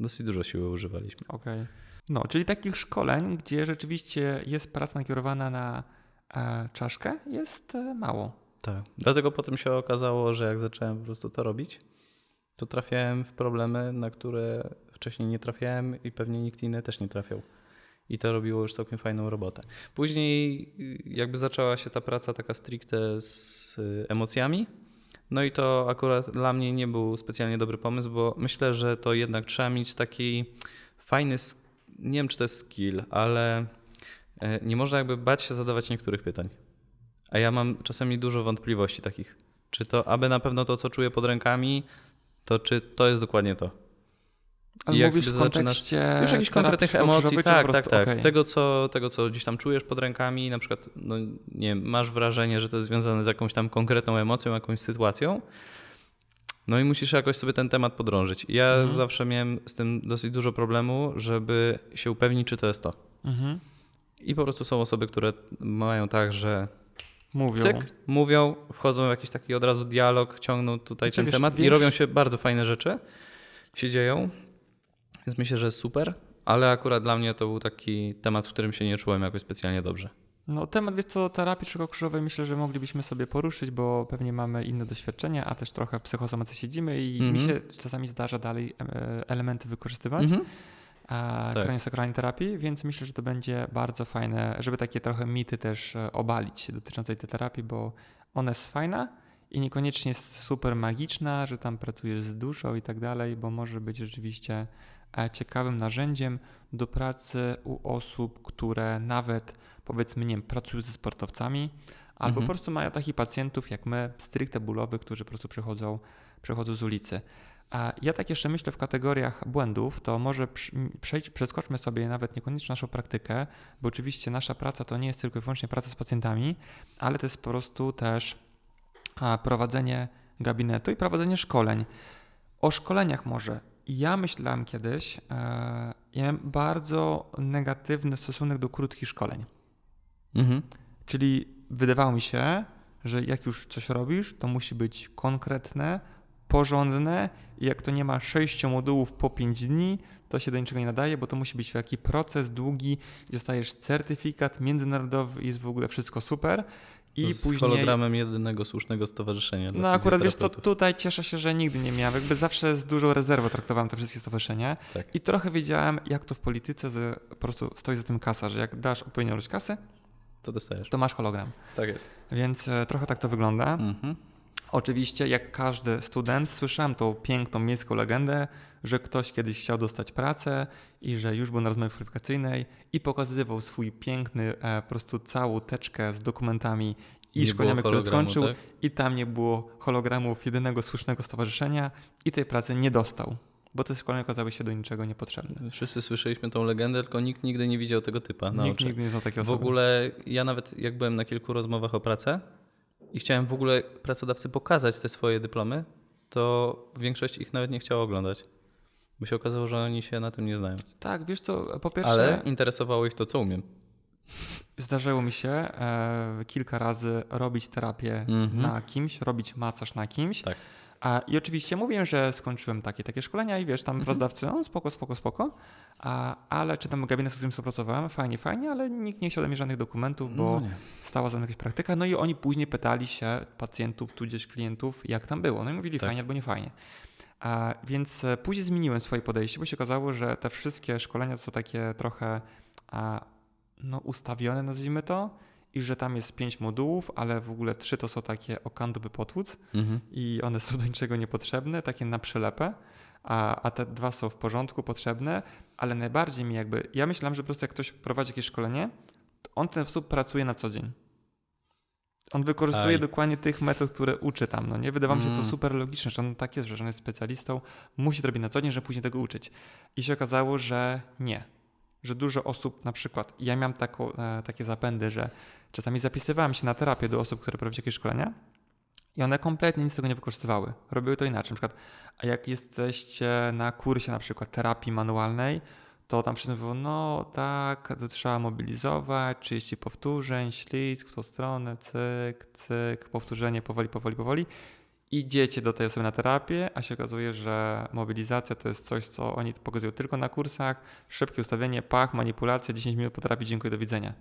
Dosyć dużo siły używaliśmy. Okej. Okay. No, czyli takich szkoleń, gdzie rzeczywiście jest praca nakierowana na e, czaszkę, jest e, mało. Tak. Dlatego potem się okazało, że jak zacząłem po prostu to robić, to trafiałem w problemy, na które wcześniej nie trafiałem i pewnie nikt inny też nie trafiał. I to robiło już całkiem fajną robotę. Później y, jakby zaczęła się ta praca taka stricte z y, emocjami. No i to akurat dla mnie nie był specjalnie dobry pomysł, bo myślę, że to jednak trzeba mieć taki fajny nie wiem, czy to jest skill, ale e, nie można jakby bać się zadawać niektórych pytań. A ja mam czasami dużo wątpliwości takich. Czy to aby na pewno to, co czuję pod rękami, to czy to jest dokładnie to? Ale I jak sobie zaczynasz już jakichś konkretnych emocji, tak, tak, tak. Okay. Tego, co, tego, co gdzieś tam czujesz pod rękami, na przykład, no nie masz wrażenie, że to jest związane z jakąś tam konkretną emocją, jakąś sytuacją, no i musisz jakoś sobie ten temat podrążyć. Ja mhm. zawsze miałem z tym dosyć dużo problemu, żeby się upewnić, czy to jest to. Mhm. I po prostu są osoby, które mają tak, że mówią. Cyk, mówią, wchodzą w jakiś taki od razu dialog, ciągną tutaj ten temat wiesz. i robią się bardzo fajne rzeczy, się dzieją. Więc myślę, że super, ale akurat dla mnie to był taki temat, w którym się nie czułem jakoś specjalnie dobrze. No, temat wiesz co, terapii krzyżowej myślę, że moglibyśmy sobie poruszyć, bo pewnie mamy inne doświadczenia, a też trochę w psychosomace siedzimy i mm -hmm. mi mhm. się czasami zdarza dalej e, elementy wykorzystywać. Mm -hmm. A tak. kraniosakralnej terapii, więc myślę, że to będzie bardzo fajne, żeby takie trochę mity też e, obalić dotyczącej tej terapii, bo ona jest fajna i niekoniecznie jest super magiczna, że tam pracujesz z duszą i tak dalej, bo może być rzeczywiście E, ciekawym narzędziem do pracy u osób, które nawet powiedzmy, nie wiem, pracują ze sportowcami, albo mhm. po prostu mają takich pacjentów jak my, stricte bólowych, którzy po prostu przychodzą, przychodzą z ulicy. A e, ja tak jeszcze myślę w kategoriach błędów, to może przejdź, przeskoczmy sobie nawet niekoniecznie naszą praktykę, bo oczywiście nasza praca to nie jest tylko i wyłącznie praca z pacjentami, ale to jest po prostu też e, prowadzenie gabinetu i prowadzenie szkoleń. O szkoleniach może. Ja myślałem kiedyś, e, ja miałem bardzo negatywny stosunek do krótkich szkoleń. Mhm. Czyli wydawało mi się, że jak już coś robisz, to musi być konkretne, porządne i jak to nie ma sześciu modułów po pięć dni, to się do niczego nie nadaje, bo to musi być taki proces długi, gdzie dostajesz certyfikat międzynarodowy i jest w ogóle wszystko super. I z później... hologramem jedynego słusznego stowarzyszenia. No akurat wiesz co, tutaj cieszę się, że nigdy nie miałem. Jakby zawsze z dużą rezerwą traktowałem te wszystkie stowarzyszenia tak. i trochę wiedziałem, jak to w polityce z, po prostu stoi za tym kasa, że jak dasz odpowiednią ilość kasy, to dostajesz. To masz hologram. Tak jest. Więc e, trochę tak to wygląda. Mhm. Oczywiście, jak każdy student, słyszałem tą piękną miejską legendę, że ktoś kiedyś chciał dostać pracę i że już był na rozmowie kwalifikacyjnej i pokazywał swój piękny, e, po prostu całą teczkę z dokumentami i szkoleniami, które skończył tak? i tam nie było hologramów jedynego słusznego stowarzyszenia i tej pracy nie dostał bo te szkolenia okazały się do niczego niepotrzebne. Wszyscy słyszeliśmy tą legendę, tylko nikt nigdy nie widział tego typa na nikt, oczy. Nigdy nie znał takiej osoby. W ogóle ja nawet jak byłem na kilku rozmowach o pracę i chciałem w ogóle pracodawcy pokazać te swoje dyplomy, to większość ich nawet nie chciała oglądać. Bo się okazało, że oni się na tym nie znają. Tak, wiesz co, po pierwsze... Ale interesowało ich to, co umiem. Zdarzyło mi się e, kilka razy robić terapię mm -hmm. na kimś, robić masaż na kimś. Tak. A, I oczywiście mówiłem, że skończyłem takie takie szkolenia i wiesz, tam mm -hmm. rozdawcy, no spoko, spoko, spoko, a, ale czy tam gabinet, z którym współpracowałem, fajnie, fajnie, ale nikt nie chciał ode mnie żadnych dokumentów, bo no stała za mną jakaś praktyka, no i oni później pytali się pacjentów, tudzież klientów, jak tam było, no i mówili tak. fajnie albo nie fajnie. Więc e, później zmieniłem swoje podejście, bo się okazało, że te wszystkie szkolenia są takie trochę no, ustawione, nazwijmy to, i że tam jest pięć modułów, ale w ogóle trzy to są takie o by potłuc mhm. i one są do niczego niepotrzebne, takie na przylepę, a, a te dwa są w porządku, potrzebne, ale najbardziej mi jakby, ja myślałem, że po prostu jak ktoś prowadzi jakieś szkolenie, on ten sposób pracuje na co dzień on wykorzystuje Aj. dokładnie tych metod, które uczy tam. No nie wydawało mi się to mm. super logiczne, że on tak jest, że on jest specjalistą, musi to robić na co dzień, że później tego uczyć. I się okazało, że nie. Że dużo osób, na przykład, ja miałem taką, e, takie zapędy, że czasami zapisywałem się na terapię do osób, które prowadziły jakieś szkolenia i one kompletnie nic z tego nie wykorzystywały. Robiły to inaczej. Na przykład, a jak jesteście na kursie na przykład terapii manualnej, to tam wszyscy było, no tak, to trzeba mobilizować, 30 powtórzeń, ślizg w tą stronę, cyk, cyk, powtórzenie powoli, powoli, powoli. Idziecie do tej osoby na terapię, a się okazuje, że mobilizacja to jest coś, co oni pokazują tylko na kursach. Szybkie ustawienie, pach, manipulacja, 10 minut po terapii, dziękuję, do widzenia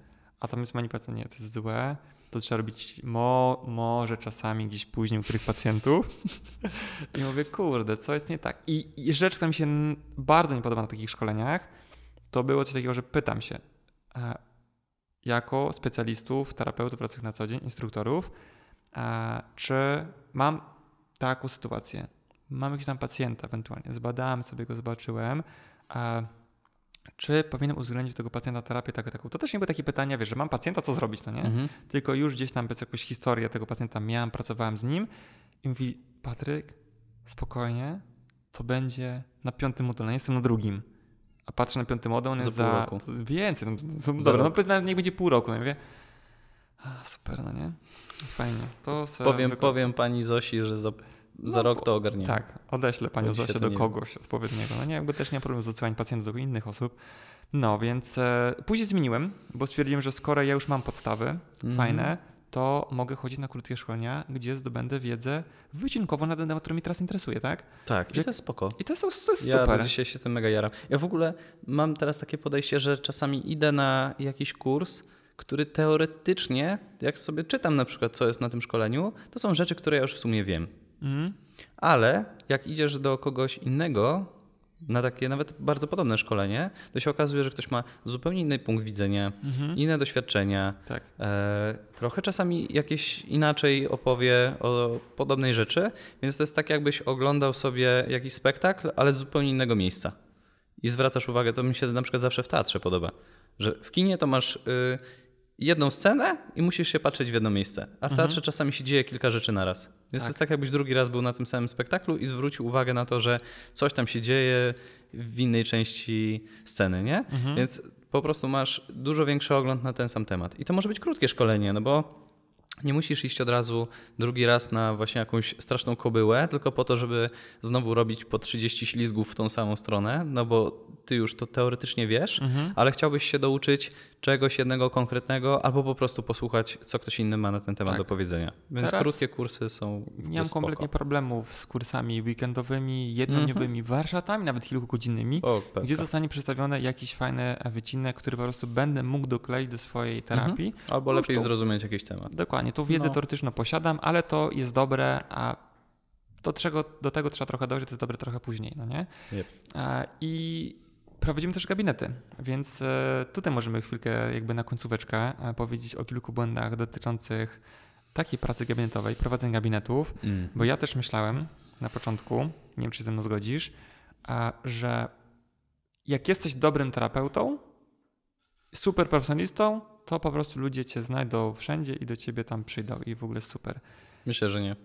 a tam jest manipulacja, nie, to jest złe, to trzeba robić mo, może czasami gdzieś później u których pacjentów. (laughs) I mówię, kurde, co jest nie tak. I, I, rzecz, która mi się bardzo nie podoba na takich szkoleniach, to było coś takiego, że pytam się e, jako specjalistów, terapeutów pracujących na co dzień, instruktorów, e, czy mam taką sytuację. Mam jakiś tam pacjenta ewentualnie, zbadałem sobie go, zobaczyłem, e, czy powinienem uwzględnić tego pacjenta terapię taką, taką. To też nie były takie pytania, wiesz, że mam pacjenta, co zrobić, to no nie? Mhm. Tylko już gdzieś tam bez jakąś historię tego pacjenta miałem, pracowałem z nim i mówi, Patryk, spokojnie, to będzie na piątym module, jestem na drugim. A patrzę na piąty model, on jest za... za... Roku. Więcej, no, to, no, no, dobra, roku. no powiedzmy, niech będzie pół roku, no ja mówię, super, no nie? Fajnie. To powiem, wyko- powiem pani Zosi, że za no za no, rok to ogarniemy. Tak, odeślę panią Zosię do kogoś nie... odpowiedniego. No nie, jakby też nie mam problemu z odsyłaniem pacjentów do innych osób. No więc e, później zmieniłem, bo stwierdziłem, że skoro ja już mam podstawy mm. fajne, to mogę chodzić na krótkie szkolenia, gdzie zdobędę wiedzę wycinkowo na ten temat, który mi teraz interesuje, tak? Tak, że... i to jest spoko. I to jest, to jest ja super. Ja dzisiaj się tym mega jaram. Ja w ogóle mam teraz takie podejście, że czasami idę na jakiś kurs, który teoretycznie, jak sobie czytam na przykład, co jest na tym szkoleniu, to są rzeczy, które ja już w sumie wiem. Mhm. Ale jak idziesz do kogoś innego na takie nawet bardzo podobne szkolenie, to się okazuje, że ktoś ma zupełnie inny punkt widzenia, mhm. inne doświadczenia. Tak. E, trochę czasami jakieś inaczej opowie o podobnej rzeczy, więc to jest tak, jakbyś oglądał sobie jakiś spektakl, ale z zupełnie innego miejsca. I zwracasz uwagę, to mi się na przykład zawsze w teatrze podoba że w kinie to masz y, jedną scenę i musisz się patrzeć w jedno miejsce. A w teatrze mhm. czasami się dzieje kilka rzeczy naraz. Więc tak. jest tak, jakbyś drugi raz był na tym samym spektaklu i zwrócił uwagę na to, że coś tam się dzieje w innej części sceny, nie? Mhm. Więc po prostu masz dużo większy ogląd na ten sam temat. I to może być krótkie szkolenie, no bo nie musisz iść od razu drugi raz na właśnie jakąś straszną kobyłę, tylko po to, żeby znowu robić po 30 ślizgów w tą samą stronę, no bo ty już to teoretycznie wiesz, mhm. ale chciałbyś się douczyć czegoś jednego konkretnego albo po prostu posłuchać, co ktoś inny ma na ten temat tak. do powiedzenia. Więc Teraz krótkie kursy są. Nie mam kompletnie problemów z kursami weekendowymi, jednodniowymi, mhm. warsztatami, nawet kilkugodzinnymi, o, tak, gdzie tak. zostanie przedstawiony jakiś fajny wycinek, który po prostu będę mógł dokleić do swojej terapii. Mhm. Albo no lepiej zrozumieć jakiś temat. Dokładnie tu wiedzę no. teoretyczną posiadam, ale to jest dobre, a do, czego, do tego trzeba trochę dojść, to jest dobre trochę później, no nie? Yep. I prowadzimy też gabinety, więc e, tutaj możemy chwilkę jakby na końcóweczkę e, powiedzieć o kilku błędach dotyczących takiej pracy gabinetowej, prowadzenia gabinetów, mm. bo ja też myślałem na początku, nie wiem czy się ze mną zgodzisz, że jak jesteś dobrym terapeutą, super profesjonalistą, to po prostu ludzie cię znajdą wszędzie i do ciebie tam przyjdą i w ogóle super. Myślę, że nie.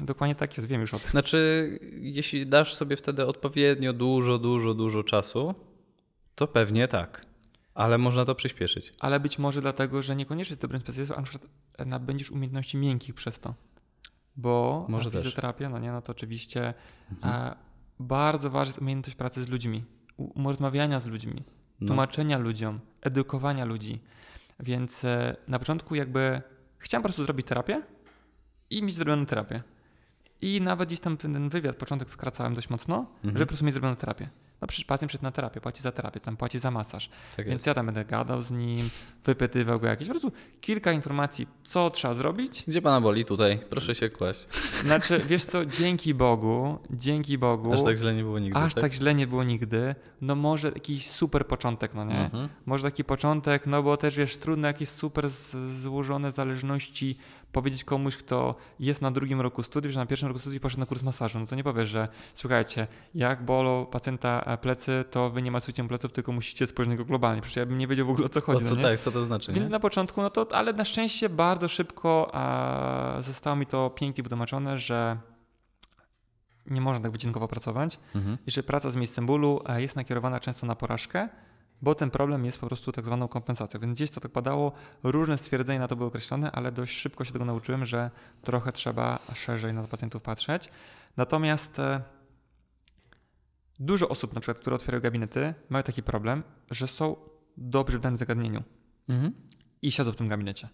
Dokładnie tak jest, wiem już o tym. Znaczy, jeśli dasz sobie wtedy odpowiednio dużo, dużo, dużo czasu, to pewnie tak. Ale można to przyspieszyć. Ale być może dlatego, że niekoniecznie jest dobrym specjalistą, a na przykład e, nabędziesz umiejętności miękkich przez to. Bo e, może fizjoterapia, no nie, no to oczywiście e, mhm. bardzo ważna jest umiejętność pracy z ludźmi, rozmawiania z ludźmi no. tłumaczenia ludziom, edukowania ludzi. Więc e, na początku jakby chciałem po prostu zrobić terapię i mieć zrobioną terapię. I nawet gdzieś tam ten wywiad, początek skracałem dość mocno, mhm. że po prostu mi zrobiono terapię. No przecież pacjent przyszedł na terapię, płaci za terapię, tam płaci za masaż. Tak Więc ja tam będę gadał z nim, wypytywał go jakieś, po prostu kilka informacji, co trzeba zrobić. Gdzie pana boli tutaj? Proszę się kłaść. Znaczy, wiesz co, dzięki Bogu, dzięki Bogu. Aż tak źle nie było nigdy. Aż tak, tak źle nie było nigdy. No może jakiś super początek, no nie? Mhm. Może taki początek, no bo też wiesz, trudno jakieś super złożone zależności powiedzieć komuś, kto jest na drugim roku studiów, że na pierwszym roku studiów poszedł na kurs masażu. No to nie powiesz, że słuchajcie, jak bolo pacjenta e, plecy, to wy nie masujcie pleców, tylko musicie spojrzeć niego globalnie. Przecież ja bym nie wiedział w ogóle o co chodzi. O co no tak, co to znaczy. Więc nie? na początku, no to, ale na szczęście bardzo szybko e, zostało mi to pięknie wytłumaczone, że nie można tak wycinkowo pracować mhm. i że praca z miejscem bólu e, jest nakierowana często na porażkę, bo ten problem jest po prostu tak zwaną kompensacją. Więc gdzieś to tak padało, różne stwierdzenia na to były określone, ale dość szybko się tego nauczyłem, że trochę trzeba szerzej na pacjentów patrzeć. Natomiast e, Dużo osób, na przykład, które otwierają gabinety, mają taki problem, że są dobrzy w danym zagadnieniu mhm. i siedzą w tym gabinecie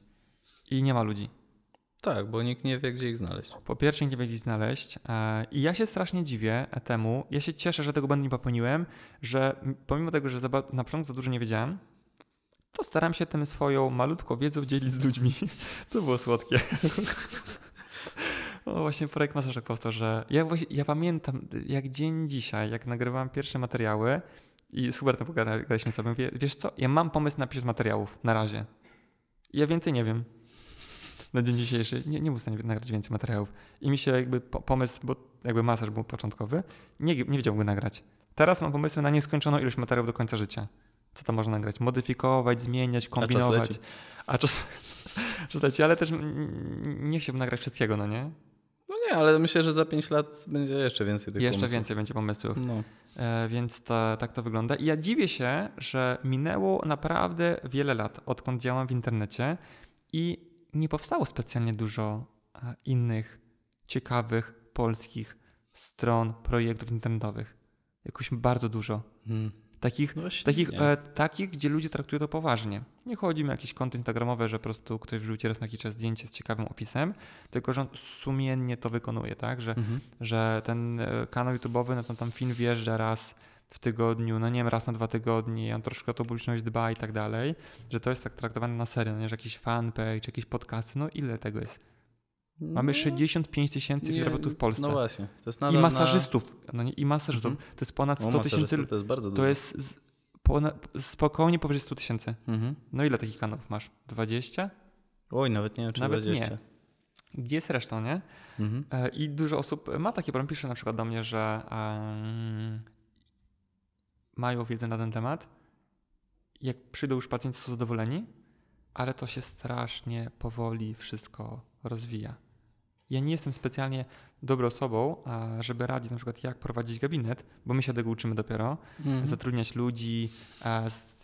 i nie ma ludzi. Tak, bo nikt nie wie, gdzie ich znaleźć. Po pierwsze, nie wie, gdzie ich znaleźć. E, I ja się strasznie dziwię temu. Ja się cieszę, że tego błędu nie popełniłem, że pomimo tego, że na początku za dużo nie wiedziałem, to staram się tym swoją malutką wiedzą dzielić z ludźmi. (laughs) To było słodkie. (laughs) No właśnie projekt masaż tak powstał, że ja, ja pamiętam jak dzień dzisiaj, jak nagrywałem pierwsze materiały i z Hubertem pogadaliśmy sobie, mówię, wiesz co, ja mam pomysł na pisz materiałów na razie. Ja więcej nie wiem. Na dzień dzisiejszy nie, nie stanie nagrać więcej materiałów. I mi się jakby pomysł, bo jakby masaż był początkowy, nie, nie wiedział nagrać. Teraz mam pomysły na nieskończoną ilość materiałów do końca życia. Co tam można nagrać? Modyfikować, zmieniać, kombinować. A czas leci. A czas, (laughs) czas leci, ale też nie chciałbym nagrać wszystkiego, no nie? Nie, ale myślę, że za 5 lat będzie jeszcze więcej tych pomysłów. Jeszcze więcej będzie pomysłów. No. E, więc to, tak to wygląda. I ja dziwię się, że minęło naprawdę wiele lat, odkąd działam w internecie i nie powstało specjalnie dużo e, innych ciekawych polskich stron, projektów internetowych. Jakoś bardzo dużo. Hmm. Takich, no takich, e, takich, gdzie ludzie traktują to poważnie. Nie chodzi mi o jakiś konto instagramowe, że po prostu ktoś wrzuci raz na jakiś czas zdjęcie z ciekawym opisem, tylko że on sumiennie to wykonuje, tak? Że, mhm. że ten e, kanał YouTube'owy na no ten tam film wjeżdża raz w tygodniu, no nie wiem, raz na dwa tygodnie, on troszkę o to publiczność dba i tak dalej, że to jest tak traktowane na serio, no nie, że jakiś fanpage, jakieś podcasty, no ile tego jest? Mamy 65 no. tysięcy fizjoterapeutów w no Polsce. No właśnie, to jest nadal no I masażystów. Na... No, I masażystów. Mhm. To jest ponad 100 tysięcy. To jest bardzo dużo. To jest z, ponad, spokojnie powyżej 100 tysięcy. Mhm. No ile takich kanałów masz? 20? Oj, nawet nie wiem, czy nawet 20. Nie. Gdzie jest reszta, nie? Mhm. E, I dużo osób ma takie problemy. Pisze na przykład do mnie, że um, mają wiedzę na ten temat. Jak przyjdą już pacjenci, są zadowoleni, ale to się strasznie powoli wszystko rozwija ja nie jestem specjalnie dobrą osobą, żeby radzić na przykład jak prowadzić gabinet, bo my się tego uczymy dopiero, mhm. zatrudniać ludzi,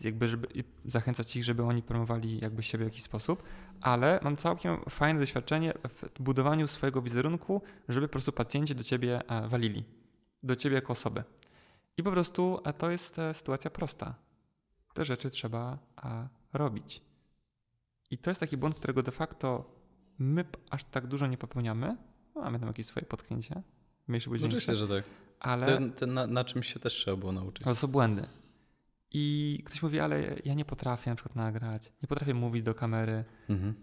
jakby żeby zachęcać ich, żeby oni promowali jakby siebie w jakiś sposób, ale mam całkiem fajne doświadczenie w budowaniu swojego wizerunku, żeby po prostu pacjenci do ciebie walili, do ciebie jako osoby. I po prostu to jest e, sytuacja prosta. Te rzeczy trzeba robić. I to jest taki błąd, którego de facto my aż tak dużo nie popełniamy. Mamy tam jakieś swoje potknięcie. Mniejsze błędy. No oczywiście, że tak. Ale ten, na, na, czymś się też trzeba było nauczyć. To są błędy. I ktoś mówi, ale ja nie potrafię na przykład nagrać, nie potrafię mówić do kamery. Mhm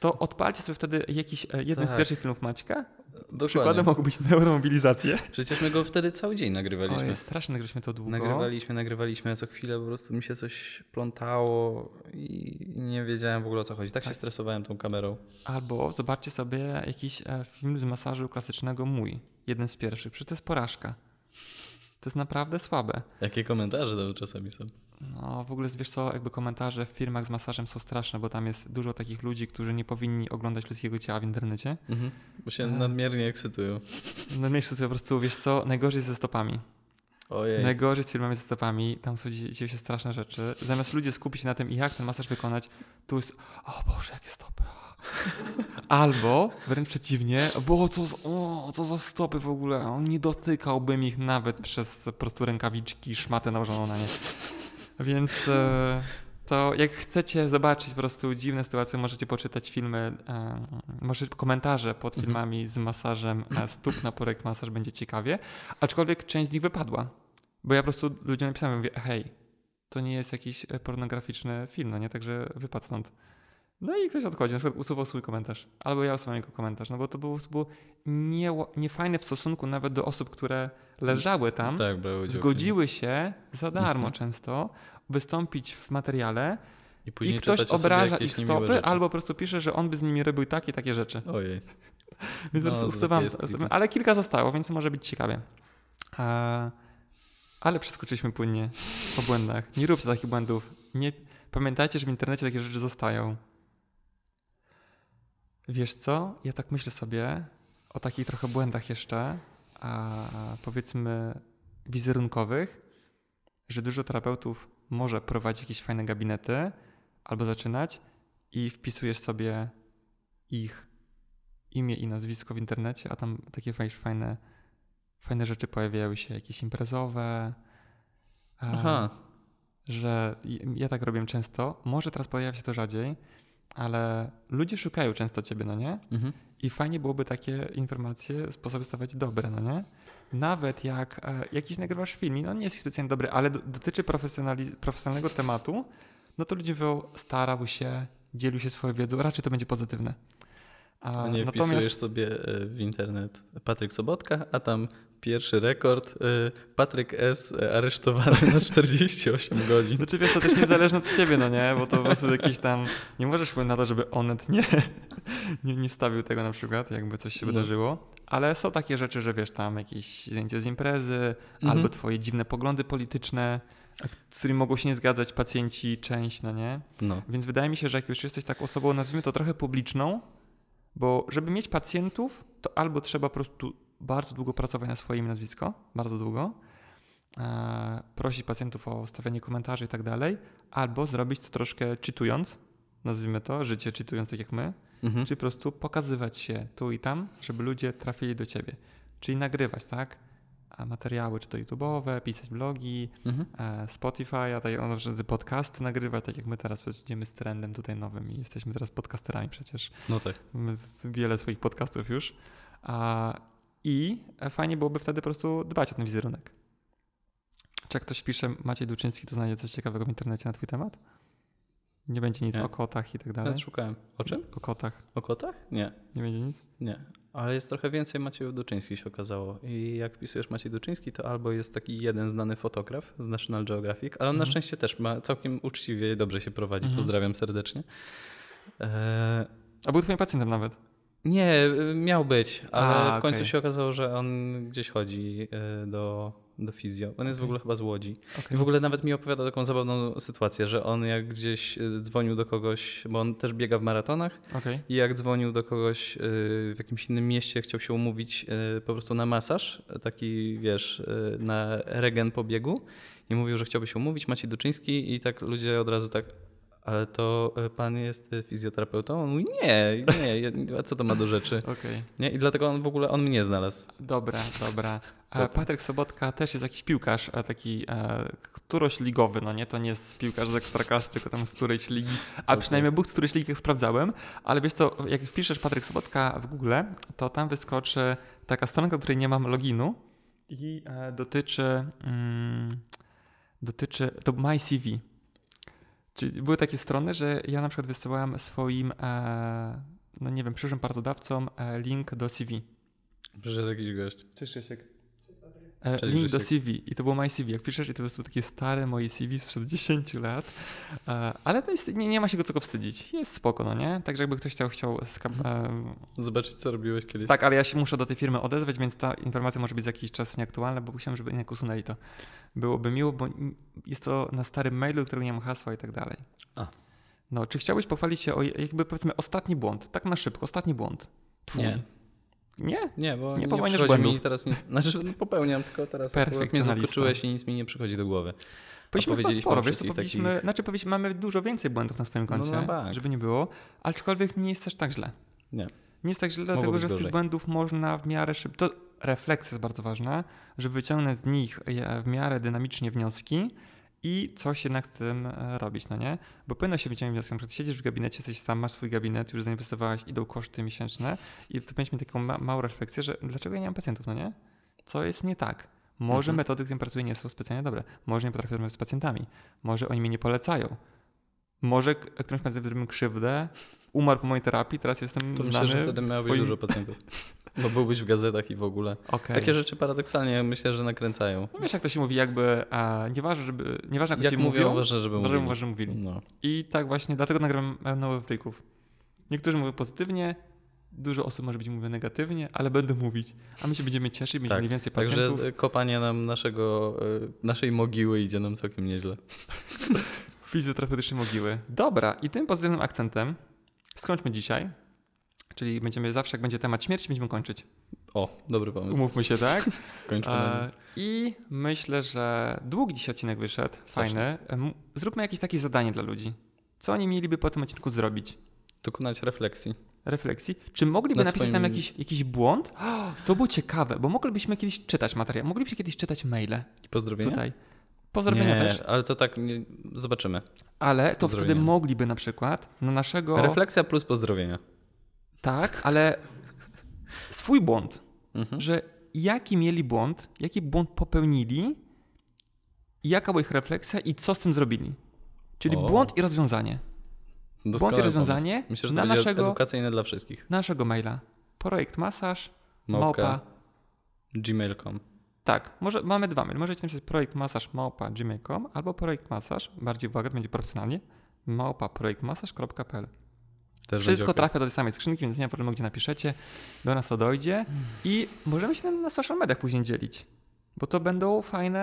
to odpalcie sobie wtedy jakiś e, jeden tak. z pierwszych filmów Maćka. Dokładnie. Przykładem mogą być neuromobilizacje. Przecież my go wtedy cały dzień nagrywaliśmy. Oj, strasznie nagrywaliśmy to długo. Nagrywaliśmy, nagrywaliśmy, a co chwilę po prostu mi się coś plątało i nie wiedziałem w ogóle o co chodzi. Tak, tak. się stresowałem tą kamerą. Albo zobaczcie sobie jakiś e, film z masażu klasycznego Mój. Jeden z pierwszych. Przecież to jest porażka. To jest naprawdę słabe. Jakie komentarze do czasami są. No, w ogóle wiesz co, jakby komentarze w firmach z masażem są straszne, bo tam jest dużo takich ludzi, którzy nie powinni oglądać ludzkiego ciała w internecie. Mhm. Bo się e. nadmiernie ekscytują. Nadmiernie no, ekscytują, po prostu wiesz co, najgorzej ze stopami. Ojej. Najgorzej z firmami ze stopami, tam są, dzieje się straszne rzeczy. Zamiast ludzie skupić się na tym, jak ten masaż wykonać, tu jest, o Boże, jakie stopy. (laughs) Albo wręcz przeciwnie, bo co, o, co za stopy w ogóle, nie dotykałbym ich nawet przez po prostu rękawiczki, szmatę nałożoną na nie. Więc e, to jak chcecie zobaczyć po prostu dziwne sytuacje, możecie poczytać filmy, e, może komentarze pod mhm. filmami z masażem e, stóp na projekt masaż będzie ciekawie. Aczkolwiek część z nich wypadła. Bo ja po prostu ludziom napisałem, mówię, hej, to nie jest jakiś pornograficzny film, no nie? Także wypadł stąd. No i ktoś odchodzi, na przykład usuwał swój komentarz, albo ja usuwam jego komentarz, no bo to było, było nie, niefajne w stosunku nawet do osób, które leżały tam, no tak, zgodziły się za darmo mhm. często wystąpić w materiale i, później i ktoś obraża ich stopy albo po prostu pisze, że on by z nimi robił takie takie rzeczy. Ojej. (laughs) więc no, usuwam, usuwam, ale kilka zostało, więc może być ciekawie. E, ale przeskoczyliśmy płynnie po błędach. Nie róbcie takich błędów. Nie, pamiętajcie, że w internecie takie rzeczy zostają. Wiesz co? Ja tak myślę sobie o takich trochę błędach jeszcze a, powiedzmy wizerunkowych, że dużo terapeutów może prowadzić jakieś fajne gabinety albo zaczynać i wpisujesz sobie ich imię i nazwisko w internecie, a tam takie fajne, fajne rzeczy pojawiały się, jakieś imprezowe. Aha. Że ja tak robię często. Może teraz pojawia się to rzadziej, ale ludzie szukają często ciebie, no nie? Mhm. I fajnie byłoby takie informacje pozostawać dobre, no nie? Nawet jak e, jakiś nagrywasz filmik, no nie jest specjalnie dobry, ale do, dotyczy profesjonalnego tematu, no to ludzie starały się, dzielił się swoją wiedzą, raczej to będzie pozytywne. A nie Natomiast... wpisujesz sobie e, w internet Patryk Sobotka, a tam pierwszy rekord. E, Patryk S. E, aresztowany na 48 (laughs) godzin. Znaczy wiesz, to też niezależne od ciebie, no nie? Bo to po prostu jakiś tam... Nie możesz wpłynąć na to, żeby Onet nie, nie, nie stawił tego na przykład, jakby coś się mhm. wydarzyło. Ale są takie rzeczy, że wiesz, tam jakieś zdjęcie z imprezy, mhm. albo twoje dziwne poglądy polityczne, z którymi mogą się nie zgadzać pacjenci, część, no nie? No. Więc wydaje mi się, że jak już jesteś taką osobą, nazwijmy to trochę publiczną, bo żeby mieć pacjentów, to albo trzeba po prostu bardzo długo pracować na swoim nazwisko, bardzo długo, e, prosić pacjentów o stawianie komentarzy i tak dalej, albo zrobić to troszkę czytując, nazwijmy to, życie czytując tak jak my, mhm. czy po prostu pokazywać się tu i tam, żeby ludzie trafili do ciebie. Czyli nagrywać, tak? E, materiały, czy to YouTube'owe, pisać blogi, mhm. E, Spotify, a tak on podcasty nagrywać, tak jak my teraz idziemy z trendem tutaj nowym i jesteśmy teraz podcasterami przecież. No tak. Wiele swoich podcastów już. I e, fajnie byłoby wtedy po prostu dbać o ten wizerunek. Czy jak ktoś pisze Maciej Duczyński, to znajdzie coś ciekawego w internecie na twój temat? Nie będzie nic nie. o kotach i tak dalej. Ja szukałem. O czym? O kotach. O kotach? Nie. Nie będzie nic? Nie. Ale jest trochę więcej Maciejów Duczyńskich się okazało. I jak pisujesz Maciej Duczyński, to albo jest taki jeden znany fotograf z National Geographic, ale on na mhm. szczęście też ma całkiem uczciwie i dobrze się prowadzi. Mhm. Pozdrawiam serdecznie. E... A był twoim pacjentem nawet? Nie, miał być, ale A, w końcu okay. się okazało, że on gdzieś chodzi e, do do fizjo. On okay. jest w ogóle chyba z Łodzi. Okay. I w ogóle nawet mi opowiada taką zabawną sytuację, że on jak gdzieś y, dzwonił do kogoś, bo on też biega w maratonach okay. i jak dzwonił do kogoś y, w jakimś innym mieście, chciał się umówić y, po prostu na masaż, taki wiesz, na regen po biegu i mówił, że chciałby się umówić, Maciej Duczyński i tak ludzie od razu tak ale to e, pan jest e, fizjoterapeutą? On mówi, nie, nie, co to ma do rzeczy? okay. nie? I dlatego on w ogóle, on mnie znalazł. Dobra, dobra. E, Patryk Sobotka też jest jakiś piłkarz, taki e, któroś ligowy, no nie, to nie jest piłkarz z Ekstraklasy, tylko tam z którejś ligi, a okay. przynajmniej Bóg z którejś ligi, jak sprawdzałem, ale wiesz co, jak wpiszesz Patryk Sobotka w Google, to tam wyskoczy taka stronka, której nie mam loginu i e, dotyczy, mm, dotyczy, to MyCV, Czyli były takie strony, że ja na przykład wysyłałem swoim, e, no nie wiem, przyszłym partodawcom e, link do CV. Przyszedł jakiś gość. Cześć Krzysiek. E, Cześć, link Krzysiek. do CV i to było moje CV. Jak piszesz i to jest takie stare moje CV sprzed 10 lat, e, ale to jest, nie, nie ma się go czego wstydzić. Jest spoko, no nie? Także jakby ktoś chciał, chciał e, zobaczyć co robiłeś kiedyś. Tak, ale ja się muszę do tej firmy odezwać, więc ta informacja może być za jakiś czas nieaktualna, bo chciałem, żeby inaczej usunęli to byłoby miło, bo jest to na starym mailu, którego nie mam hasła i tak dalej. A. No, czy chciałbyś pochwalić się o jakby powiedzmy ostatni błąd, tak na szybko, ostatni błąd twój? Nie. Nie? Nie, bo nie, nie przychodzi mi teraz nic. (laughs) Znaczy, no popełniam, tylko teraz mnie zaskoczyłeś i nic mi nie przychodzi do głowy. Powinniśmy chyba sporo, wiesz co, powinniśmy, takich... znaczy powinniśmy, mamy dużo więcej błędów na swoim no, no, koncie, no tak. żeby nie było, aczkolwiek nie jest też tak źle. Nie. Nie jest tak źle, dlatego że z tych błędów można w miarę szybko refleks jest bardzo ważne, żeby wyciągnąć z nich e, w miarę dynamicznie wnioski i coś jednak z tym e, robić, no nie? Bo powinno się wyciągnąć wnioski, na przykład siedzisz w gabinecie, jesteś sam, masz swój gabinet, już zainwestowałeś, idą koszty miesięczne i to będziesz taką ma małą refleksję, że dlaczego ja nie mam pacjentów, no nie? Co jest nie tak? Może mhm. metody, którym pracuję, nie są specjalnie dobre. Może nie potrafię rozmawiać z pacjentami. Może oni mnie nie polecają. Może e, którymś pacjentem zrobimy krzywdę umarł po mojej terapii, teraz jestem to znany. Myślę, że wtedy miałbyś twoim... dużo pacjentów. Bo byłbyś w gazetach i w ogóle. Okay. Takie rzeczy paradoksalnie myślę, że nakręcają. No wiesz, jak to się mówi, jakby a, nieważne, żeby, nieważne jak, jak mówią, mówią, żeby mówili. Uważa, mówili. No. I tak właśnie, dlatego nagram e, nowe freaków. Niektórzy mówią pozytywnie, dużo osób może być mówią negatywnie, ale będę mówić. A my się będziemy cieszyć, będziemy tak, mieli więcej pacjentów. Także kopanie nam naszego, e, naszej mogiły idzie nam całkiem nieźle. (laughs) Fizjoterapeutyczne mogiły. Dobra, i tym pozytywnym akcentem skończmy dzisiaj. Czyli będziemy zawsze, jak będzie temat śmierci, będziemy kończyć. O, dobry pomysł. Umówmy się, tak? (laughs) Kończmy. E, I myślę, że długi dzisiaj odcinek wyszedł, fajny. E, zróbmy jakieś takie zadanie dla ludzi. Co oni mieliby po tym odcinku zrobić? Dokonać refleksji. Refleksji? Czy mogliby Nad napisać swoim... nam jakiś, jakiś błąd? O, (gasps) to było ciekawe, bo moglibyśmy kiedyś czytać materiał, moglibyśmy kiedyś czytać maile. I pozdrowienia? Tutaj. Pozdrowienia nie, też. ale to tak nie, zobaczymy. Ale to wtedy mogliby na przykład na naszego... Refleksja plus pozdrowienia. Tak, ale swój błąd, mhm. że jaki mieli błąd, jaki błąd popełnili, jaka była ich refleksja i co z tym zrobili. Czyli o. błąd i rozwiązanie. Doskonale błąd i rozwiązanie Myślę, że to na naszego, edukacyjne dla wszystkich. Naszego maila. Projekt masaż małpa gmail.com tak, może, mamy dwa mail. Możecie napisać projekt masaż małpa gmail.com albo projekt masaż, bardziej uwaga, to będzie profesjonalnie, małpa projektmasaż.pl. Też Wszystko trafia do tej samej skrzynki, więc nie ma problemu, gdzie napiszecie. Do nas to dojdzie hmm. i możemy się na social mediach później dzielić. Bo to będą fajne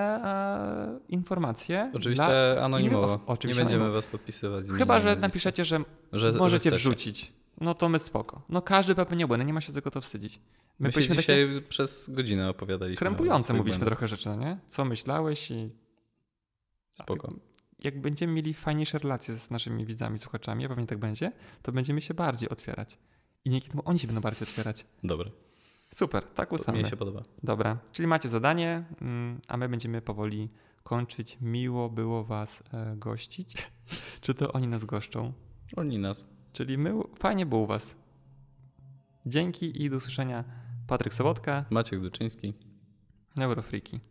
e, informacje. Oczywiście anonimowo. Oczywiście nie będziemy anonimowo. was podpisywać. Chyba, że napiszecie, że, że możecie że wrzucić no to my spoko. No każdy popełnia błędy, nie ma się tego to wstydzić. My, my się dzisiaj takie... przez godzinę opowiadaliśmy. Krępujące mówiliśmy błędy. trochę rzeczy, no nie? Co myślałeś i... Spoko. Tak, jak będziemy mieli fajniejsze relacje z naszymi widzami, słuchaczami, a pewnie tak będzie, to będziemy się bardziej otwierać. I dzięki temu oni się będą bardziej otwierać. Dobra. Super, tak ustawmy. Mnie się podoba. Dobra, czyli macie zadanie, mm, a my będziemy powoli kończyć. Miło było was e, gościć. (laughs) Czy to oni nas goszczą? Oni nas. Czyli my, fajnie było u Was. Dzięki i do usłyszenia. Patryk Sobotka. Maciek Duczyński. Neurofriki.